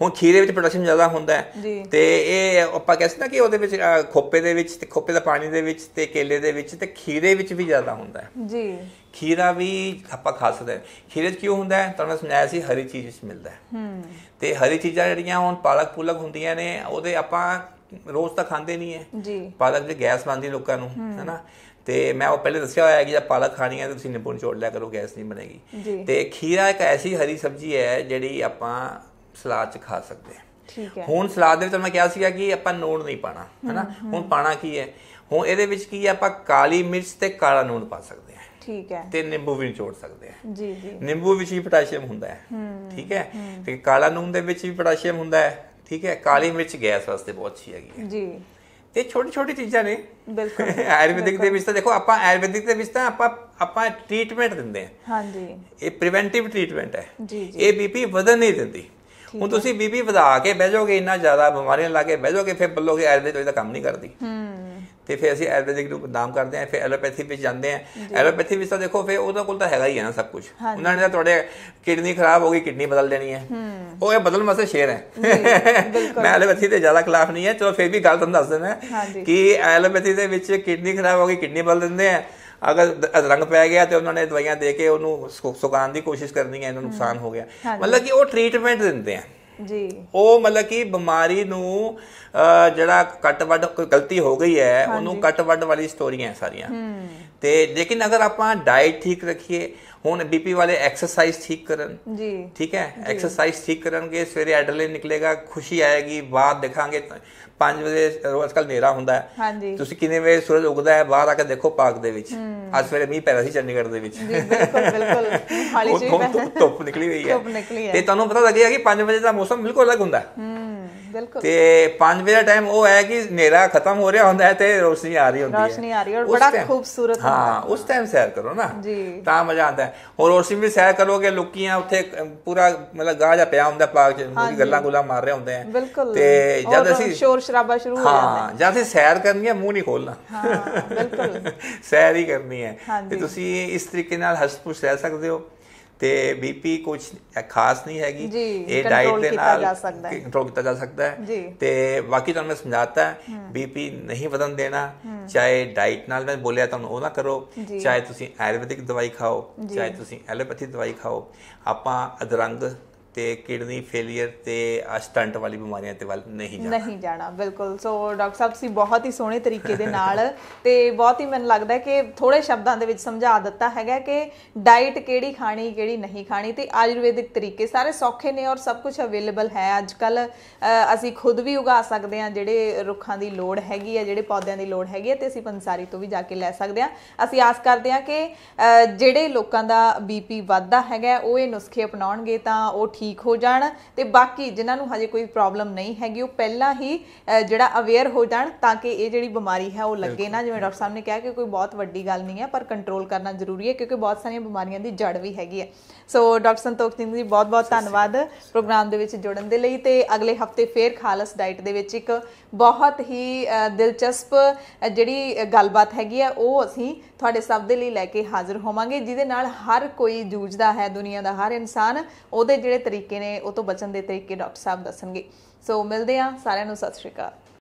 ਹੁਣ ਖੀਰੇ ਵਿੱਚ ਪ੍ਰੋਡਕਸ਼ਨ ਜ਼ਿਆਦਾ ਹੁੰਦਾ ਹੈ ਤੇ ਇਹ ਆਪਾਂ ਕਹਿੰਦੇ ਨਾ ਕਿ ਉਹਦੇ ਵਿੱਚ ਖੋਪੇ ਦੇ ਵਿੱਚ ਤੇ ਖੋਪੇ ਦਾ ਪਾਣੀ ਦੇ ਵਿੱਚ ਤੇ ਕੇਲੇ ਦੇ ਵਿੱਚ ਤੇ ਖੀਰੇ ਵਿੱਚ ਵੀ ਜ਼ਿਆਦਾ ਹੁੰਦਾ ਹੈ ਜੀ ਖੀਰਾ ਵੀ ਆਪਾਂ ਖਾ ਸਕਦੇ ਹਾਂ ਖੀਰੇ ਕਿਉਂ ਹੁੰਦਾ ਹੈ ਤੁਹਾਨੂੰ ਸੁਣਾਇਆ ਸੀ ਹਰੀ ਚੀਜ਼ ਵਿੱਚ ਮਿਲਦਾ ਹੈ ਤੇ ਹਰੀ ਚੀਜ਼ਾਂ ਜਿਹੜੀਆਂ ਹੁਣ ਪਾਲਕ ਪੂਲਕ ਹੁੰਦੀਆਂ ਨੇ ਉਹਦੇ ਆਪਾਂ ਰੋਜ਼ ਤਾਂ ਖਾਂਦੇ ਨਹੀਂ ਹੈ ਜੀ ਪਾਲਕ ਦੇ ਗੈਸ ਬਣਦੀ ਲੋਕਾਂ ਨੂੰ ਹੈਨਾ ਤੇ ਮੈਂ ਉਹ ਪਹਿਲੇ ਦੱਸਿਆ ਹੋਇਆ ਹੈ ਕਿ ਜੇ ਪਾਲਕ ਖਾਣੀ ਹੈ ਤਾਂ ਤੁਸੀਂ ਨਿੰਬੂ ਨਿਚੋੜ ਲਿਆ ਕਰੋ ਗੈਸ ਨਹੀਂ ਬਣੇਗੀ ਤੇ ਖੀਰਾ ਇੱਕ ਐਸੀ ਹਰੀ ਸਬਜ਼ੀ ਹੈ ਜਿਹੜੀ ਆਪਾਂ ਸਲਾਦ 'ਚ ਖਾ ਸਕਦੇ ਹਾਂ ਠੀਕ ਹੈ ਹੁਣ ਸਲਾਦ ਦੇ ਵਿੱਚ ਮੈਂ ਕਿਹਾ ਸੀਗਾ ਕਿ ਆਪਾਂ ਨੂਣ ਨਹੀਂ ਪਾਣਾ ਹੈਨਾ ਹੁਣ ਪਾਣਾ ਕੀ ਹੈ ਹੁਣ ਇਹਦੇ ਵਿੱਚ ਕੀ ਹੈ ਆਪਾਂ ਕਾਲੀ ਮਿਰਚ ਤੇ ਕਾਲਾ ਨੂਣ ਪਾ ਸਕਦੇ ਠੀਕ ਹੈ ਤੇ ਨਿੰਬੂ ਵੀ ਨਿਚੋੜ ਸਕਦੇ ਆ ਜੀ ਜੀ ਨਿੰਬੂ ਵਿੱਚ ਵੀ ਪੋਟਾਸ਼ੀਅਮ ਹੁੰਦਾ ਹੈ ਠੀਕ ਹੈ ਤੇ ਕਾਲਾ ਨੂਨ ਦੇ ਵਿੱਚ ਵੀ ਪੋਟਾਸ਼ੀਅਮ ਹੁੰਦਾ ਹੈ ਠੀਕ ਹੈ ਕਾਲੀ ਮਿਰਚ ਗੈਸ ਵਾਸਤੇ ਬਹੁਤ ਅੱਛੀ ਹੈਗੀ ਹੈ ਜੀ ਤੇ ਛੋਟੀ ਛੋਟੀ ਚੀਜ਼ਾਂ ਨੇ ਬਿਲਕੁਲ [laughs] ਆਯੁਰਵੈਦਿਕ ਦੇ ਵਿੱਚ ਤਾਂ ਦੇਖੋ ਆਪਾਂ ਆਯੁਰਵੈਦਿਕ ਦੇ ਵਿੱਚ ਤਾਂ ਆਪਾਂ ਆਪਾਂ ਟ੍ਰੀਟਮੈਂਟ ਦਿੰਦੇ ਆ ਹਾਂਜੀ ਇਹ ਪ੍ਰੀਵੈਂਟਿਵ ਟ੍ਰੀਟਮੈਂਟ ਹੈ ਜੀ ਜੀ ਇਹ ਬੀਪੀ ਵਧਣ ਨਹੀਂ ਦਿੰਦੀ ਹੁਣ ਤੁਸੀਂ ਬੀਪੀ ਵਧਾ ਕੇ ਬਹਿ ਜਾਓਗੇ ਇੰਨਾ ਜ਼ਿਆਦਾ ਬਿਮਾਰੀਆਂ ਲਾ ਕੇ ਬਹਿ ਜਾਓਗੇ ਫਿਰ ਬੱਲੋਗੇ ਆਯੁਰਵੈਦਿਕ ਤਾਂ ਕੰਮ ਨਹੀਂ ਕਰਦੀ ਹੂੰ ਤੇ ਫਿਰ ਅਸੀਂ ਆਯੁਰਵੈਦਿਕ ਨੂੰ ਨਾਮ ਕਰਦੇ ਆ ਫਿਰ ਐਲੋਪੈਥੀ ਵਿੱਚ ਜਾਂਦੇ ਆ ਐਲੋਪੈਥੀ ਵਿੱਚ ਤਾਂ ਦੇਖੋ ਫਿਰ ਉਹਨਾਂ ਕੋਲ ਤਾਂ ਹੈਗਾ ਹੀ ਹੈ ਨਾ ਸਭ ਕੁਝ ਉਹਨਾਂ ਨੇ ਤਾਂ ਤੁਹਾਡੇ ਕਿਡਨੀ ਖਰਾਬ ਹੋ ਗਈ ਕਿਡਨੀ ਬਦਲ ਦੇਣੀ ਹੈ ਉਹ ਇਹ ਬਦਲਣ ਵਾਸਤੇ ਸ਼ੇਰ ਹੈ [laughs] ਮੈਂ ਐਲੋਪੈਥੀ ਦੇ ਜ਼ਿਆਦਾ ਖਿਲਾਫ ਨਹੀਂ ਹੈ ਚਲੋ ਫਿਰ ਵੀ ਗੱਲ ਤੁਹਾਨੂੰ ਦੱਸ ਦਿੰਦਾ ਕਿ ਐਲੋਪੈਥੀ ਦੇ ਵਿੱਚ ਕਿਡਨੀ ਖਰਾਬ ਹੋ ਗਈ ਕਿਡਨੀ ਬਦਲ ਦਿੰਦੇ ਆ ਅਗਰ ਰੰਗ ਪੈ ਗਿਆ ਤੇ ਉਹਨਾਂ ਨੇ ਦਵਾਈਆਂ ਦੇ ਕੇ ਉਹਨੂੰ ਸੁਕਾਉਣ ਦੀ ਕੋਸ਼ਿਸ਼ ਕਰਨੀ ਹੈ ਇਹਨੂੰ ਨੁਕਸਾਨ ਹੋ ਗਿਆ ਮਤਲਬ ਕਿ ਉਹ ਟ੍ਰੀਟਮੈਂਟ ਦਿੰਦੇ ਆ ਜੀ ਉਹ ਮਤਲਬ ਕਿ ਬਿਮਾਰੀ ਨੂੰ ਜਿਹੜਾ ਕੱਟ ਵੱਡ ਕੋਈ ਗਲਤੀ ਹੋ ਗਈ ਹੈ ਉਹਨੂੰ ਕੱਟ ਵੱਡ ਵਾਲੀ ਸਟੋਰੀਆਂ ਸਾਰੀਆਂ ਤੇ ਲੇਕਿਨ ਅਗਰ ਆਪਾਂ ਡਾਈਟ ਠੀਕ ਰੱਖੀਏ ਹੁਣ ਬੀਪੀ ਵਾਲੇ ਐਕਸਰਸਾਈਜ਼ ਠੀਕ ਕਰਨ ਜੀ ਠੀਕ ਹੈ ਐਕਸਰਸਾਈਜ਼ ਠੀਕ ਕਰਨਗੇ ਸਵੇਰੇ ਐਡਰੇਨਲਿਨ ਨਿਕਲੇਗਾ ਖੁਸ਼ੀ ਆਏਗੀ ਬਾਅਦ ਦੇਖਾਂਗੇ 5 ਵਜੇ ਅੱਜਕੱਲ ਨੇਰਾ ਹੁੰਦਾ ਹੈ ਤੁਸੀਂ ਕਿੰਨੇ ਵਜੇ ਸੂਰਜ ਉਗਦਾ ਹੈ ਬਾਹਰ ਆ ਕੇ ਦੇਖੋ ਪਾਰਕ ਦੇ ਵਿੱਚ ਅੱਜ ਸਵੇਰੇ ਮੀਂਹ ਪੈ ਰਿਹਾ ਸੀ ਚੰਡੀਗੜ੍ਹ ਦੇ ਵਿੱਚ ਬਿਲਕੁਲ ਬਿਲਕੁਲ ਹਾਲੀ ਜੀ ਧੁੱਪ ਨਿਕਲੀ ਹੋਈ ਹੈ ਧੁੱਪ ਨਿਕਲੀ ਹੈ ਤੇ ਤੁਹਾਨੂੰ ਪਤਾ ਲੱਗੇਗਾ ਕਿ 5 ਵਜੇ ਦਾ ਮੌਸਮ ਬਿਲਕੁਲ ਅਲੱਗ ਹੁੰਦਾ ਹੈ ਤੇ 5 ਵਜੇ ਦਾ ਟਾਈਮ ਉਹ ਹੈ ਕਿ ਹਨੇਰਾ ਖਤਮ ਹੋ ਰਿਹਾ ਹੁੰਦਾ ਹੈ ਤੇ ਰੋਸ਼ਨੀ ਆ ਰਹੀ ਹੁੰਦੀ ਹੈ ਰੋਸ਼ਨੀ ਆ ਰਹੀ ਹੈ ਬੜਾ ਖੂਬਸੂਰਤ ਹੁੰਦਾ ਹਾਂ ਉਸ ਟਾਈਮ ਸੈਰ ਕਰੋ ਨਾ ਜੀ ਤਾਂ ਮਜ਼ਾ ਆਉਂਦਾ ਹੈ ਹੋਰ ਰੋਸ਼ਨੀ ਵਿੱਚ ਸੈਰ ਕਰੋਗੇ ਲੁੱਕੀਆਂ ਉੱਥੇ ਪੂਰਾ ਮਤਲਬ ਗਾਹ ਜਾ ਪਿਆ ਹੁੰਦਾ ਪਾਰਕ 'ਚ ਗੱਲਾਂ ਗੁੱਲਾਂ ਮਾਰ ਰਹੇ ਹੁੰਦੇ ਆ ਤੇ ਜਦ ਅਸੀਂ ਸ਼ੋਰ ਸ਼ਰਾਬਾ ਸ਼ੁਰੂ ਹੋ ਜਾਂਦਾ ਹਾਂ ਜਦ ਅਸੀਂ ਸੈਰ ਕਰਨੀ ਹੈ ਮੂੰਹ ਨਹੀਂ ਖੋਲਣਾ ਹਾਂ ਬਿਲਕੁਲ ਸੈਰ ਹੀ ਕਰਨੀ ਹੈ ਤੇ ਤੁਸੀਂ ਇਸ ਤਰੀਕੇ ਨਾਲ ਹਸਪੂਸ ਰਹਿ ਸਕਦੇ ਹੋ ਤੇ ਬੀਪੀ ਕੁਝ ਖਾਸ ਨਹੀਂ ਹੈਗੀ ਇਹ ਡਾਈਟ ਦੇ ਨਾਲ ਕੰਟਰੋਲ ਕੀਤਾ ਜਾ ਸਕਦਾ ਹੈ ਤੇ ਬਾਕੀ ਤੁਹਾਨੂੰ ਮੈਂ ਸਮਝਾਤਾ ਹੈ ਬੀਪੀ ਨਹੀਂ ਵਧਣ ਦੇਣਾ ਚਾਹੇ ਡਾਈਟ ਨਾਲ ਮੈਂ ਬੋਲਿਆ ਤੁਹਾਨੂੰ ਉਹ ਨਾ ਕਰੋ ਚਾਹੇ ਤੁਸੀਂ ਆਯੁਰਵੈਦਿਕ ਦਵਾਈ ਖਾਓ ਚਾਹੇ ਤੁਸੀਂ ਐਲੋਪੈਥੀ ਦਵਾਈ ਖਾਓ ਆਪਾਂ ਅਦਰੰਗ ਤੇ ਕਿਡਨੀ ਫੇਲਿਅਰ ਤੇ ਸਟੰਟ ਵਾਲੀ ਬਿਮਾਰੀਆਂ ਤੇ ਵੱਲ ਨਹੀਂ ਜਾਣਾ ਨਹੀਂ ਜਾਣਾ ਬਿਲਕੁਲ ਸੋ ਡਾਕਟਰ ਸਾਹਿਬ ਤੁਸੀਂ ਬਹੁਤ ਹੀ ਸੋਹਣੇ ਤਰੀਕੇ ਦੇ ਨਾਲ ਤੇ ਬਹੁਤ ਹੀ ਮੈਨੂੰ ਲੱਗਦਾ ਕਿ ਥੋੜੇ ਸ਼ਬਦਾਂ ਦੇ ਵਿੱਚ ਸਮਝਾ ਦਿੱਤਾ ਹੈਗਾ ਕਿ ਡਾਈਟ ਕਿਹੜੀ ਖਾਣੀ ਕਿਹੜੀ ਨਹੀਂ ਖਾਣੀ ਤੇ ਆਯੁਰਵੈਦਿਕ ਤਰੀਕੇ ਸਾਰੇ ਸੌਖੇ ਨੇ ਔਰ ਸਭ ਕੁਝ ਅਵੇਲੇਬਲ ਹੈ ਅੱਜ ਕੱਲ ਅਸੀਂ ਖੁਦ ਵੀ ਉਗਾ ਸਕਦੇ ਹਾਂ ਜਿਹੜੇ ਰੁੱਖਾਂ ਦੀ ਲੋੜ ਹੈਗੀ ਹੈ ਜਿਹੜੇ ਪੌਦਿਆਂ ਦੀ ਲੋੜ ਹੈਗੀ ਹੈ ਤੇ ਅਸੀਂ ਪੰਸਾਰੀ ਤੋਂ ਵੀ ਜਾ ਕੇ ਲੈ ਸਕਦੇ ਹਾਂ ਅਸੀਂ ਆਸ ਕਰਦੇ ਹਾਂ ਕਿ ਜਿਹੜੇ ਲੋਕਾਂ ਦਾ ਬੀਪੀ ਵੱਧਦਾ ਹੈਗਾ ਉਹ ਇਹ ਨੁਸਖੇ ਅਪਣਾਉਣਗੇ ਤਾਂ ਉਹ ਠੀਕ ਹੋ ਜਾਣ ਤੇ ਬਾਕੀ ਜਿਨ੍ਹਾਂ ਨੂੰ ਹਜੇ ਕੋਈ ਪ੍ਰੋਬਲਮ ਨਹੀਂ ਹੈਗੀ ਉਹ ਪਹਿਲਾਂ ਹੀ ਜਿਹੜਾ ਅਵੇਅਰ ਹੋ ਜਾਣ ਤਾਂ ਕਿ ਇਹ ਜਿਹੜੀ ਬਿਮਾਰੀ ਹੈ ਉਹ ਲੱਗੇ ਨਾ ਜਿਵੇਂ ਡਾਕਟਰ ਸਾਹਿਬ ਨੇ ਕਿਹਾ ਕਿ ਕੋਈ ਬਹੁਤ ਵੱਡੀ ਗੱਲ ਨਹੀਂ ਹੈ ਪਰ ਕੰਟਰੋਲ ਕਰਨਾ ਜ਼ਰੂਰੀ ਹੈ ਕਿਉਂਕਿ ਬਹੁਤ ਸਾਰੀਆਂ ਬਿਮਾਰੀਆਂ ਦੀ ਜੜ ਵੀ ਹੈਗੀ ਹੈ ਸੋ ਡਾਕਟਰ ਸੰਤੋਖ ਸਿੰਘ ਜੀ ਬਹੁਤ ਬਹੁਤ ਧੰਨਵਾਦ ਪ੍ਰੋਗਰਾਮ ਦੇ ਵਿੱਚ ਜੁੜਨ ਦੇ ਲਈ ਤੇ ਅਗਲੇ ਹਫਤੇ ਫੇਰ ਖਾਲਸ ਡਾਈਟ ਦੇ ਵਿੱਚ ਇੱਕ ਬਹੁਤ ਹੀ ਦਿਲਚਸਪ ਜਿਹੜੀ ਗੱਲਬਾਤ ਹੈਗੀ ਆ ਉਹ ਅਸੀਂ ਤੁਹਾਡੇ ਸਭ ਦੇ ਲਈ ਲੈ ਕੇ ਹਾਜ਼ਰ ਹੋਵਾਂਗੇ ਜਿਹਦੇ ਨਾਲ ਹਰ ਕੋਈ ਜੂਝਦਾ ਹੈ ਦੁਨੀਆ ਦਾ ਹਰ ਇਨਸਾਨ ਉਹਦੇ ਜਿਹੜੇ ਤਰੀਕੇ ਨੇ ਉਹ ਤੋਂ ਬਚਣ ਦੇ ਤਰੀਕੇ ਡਾਕਟਰ ਸਾਹਿਬ ਦੱਸਣਗੇ ਸੋ ਮਿਲਦੇ ਆ ਸਾਰਿਆਂ ਨੂੰ ਸਤਿ ਸ਼੍ਰੀ ਅਕਾਲ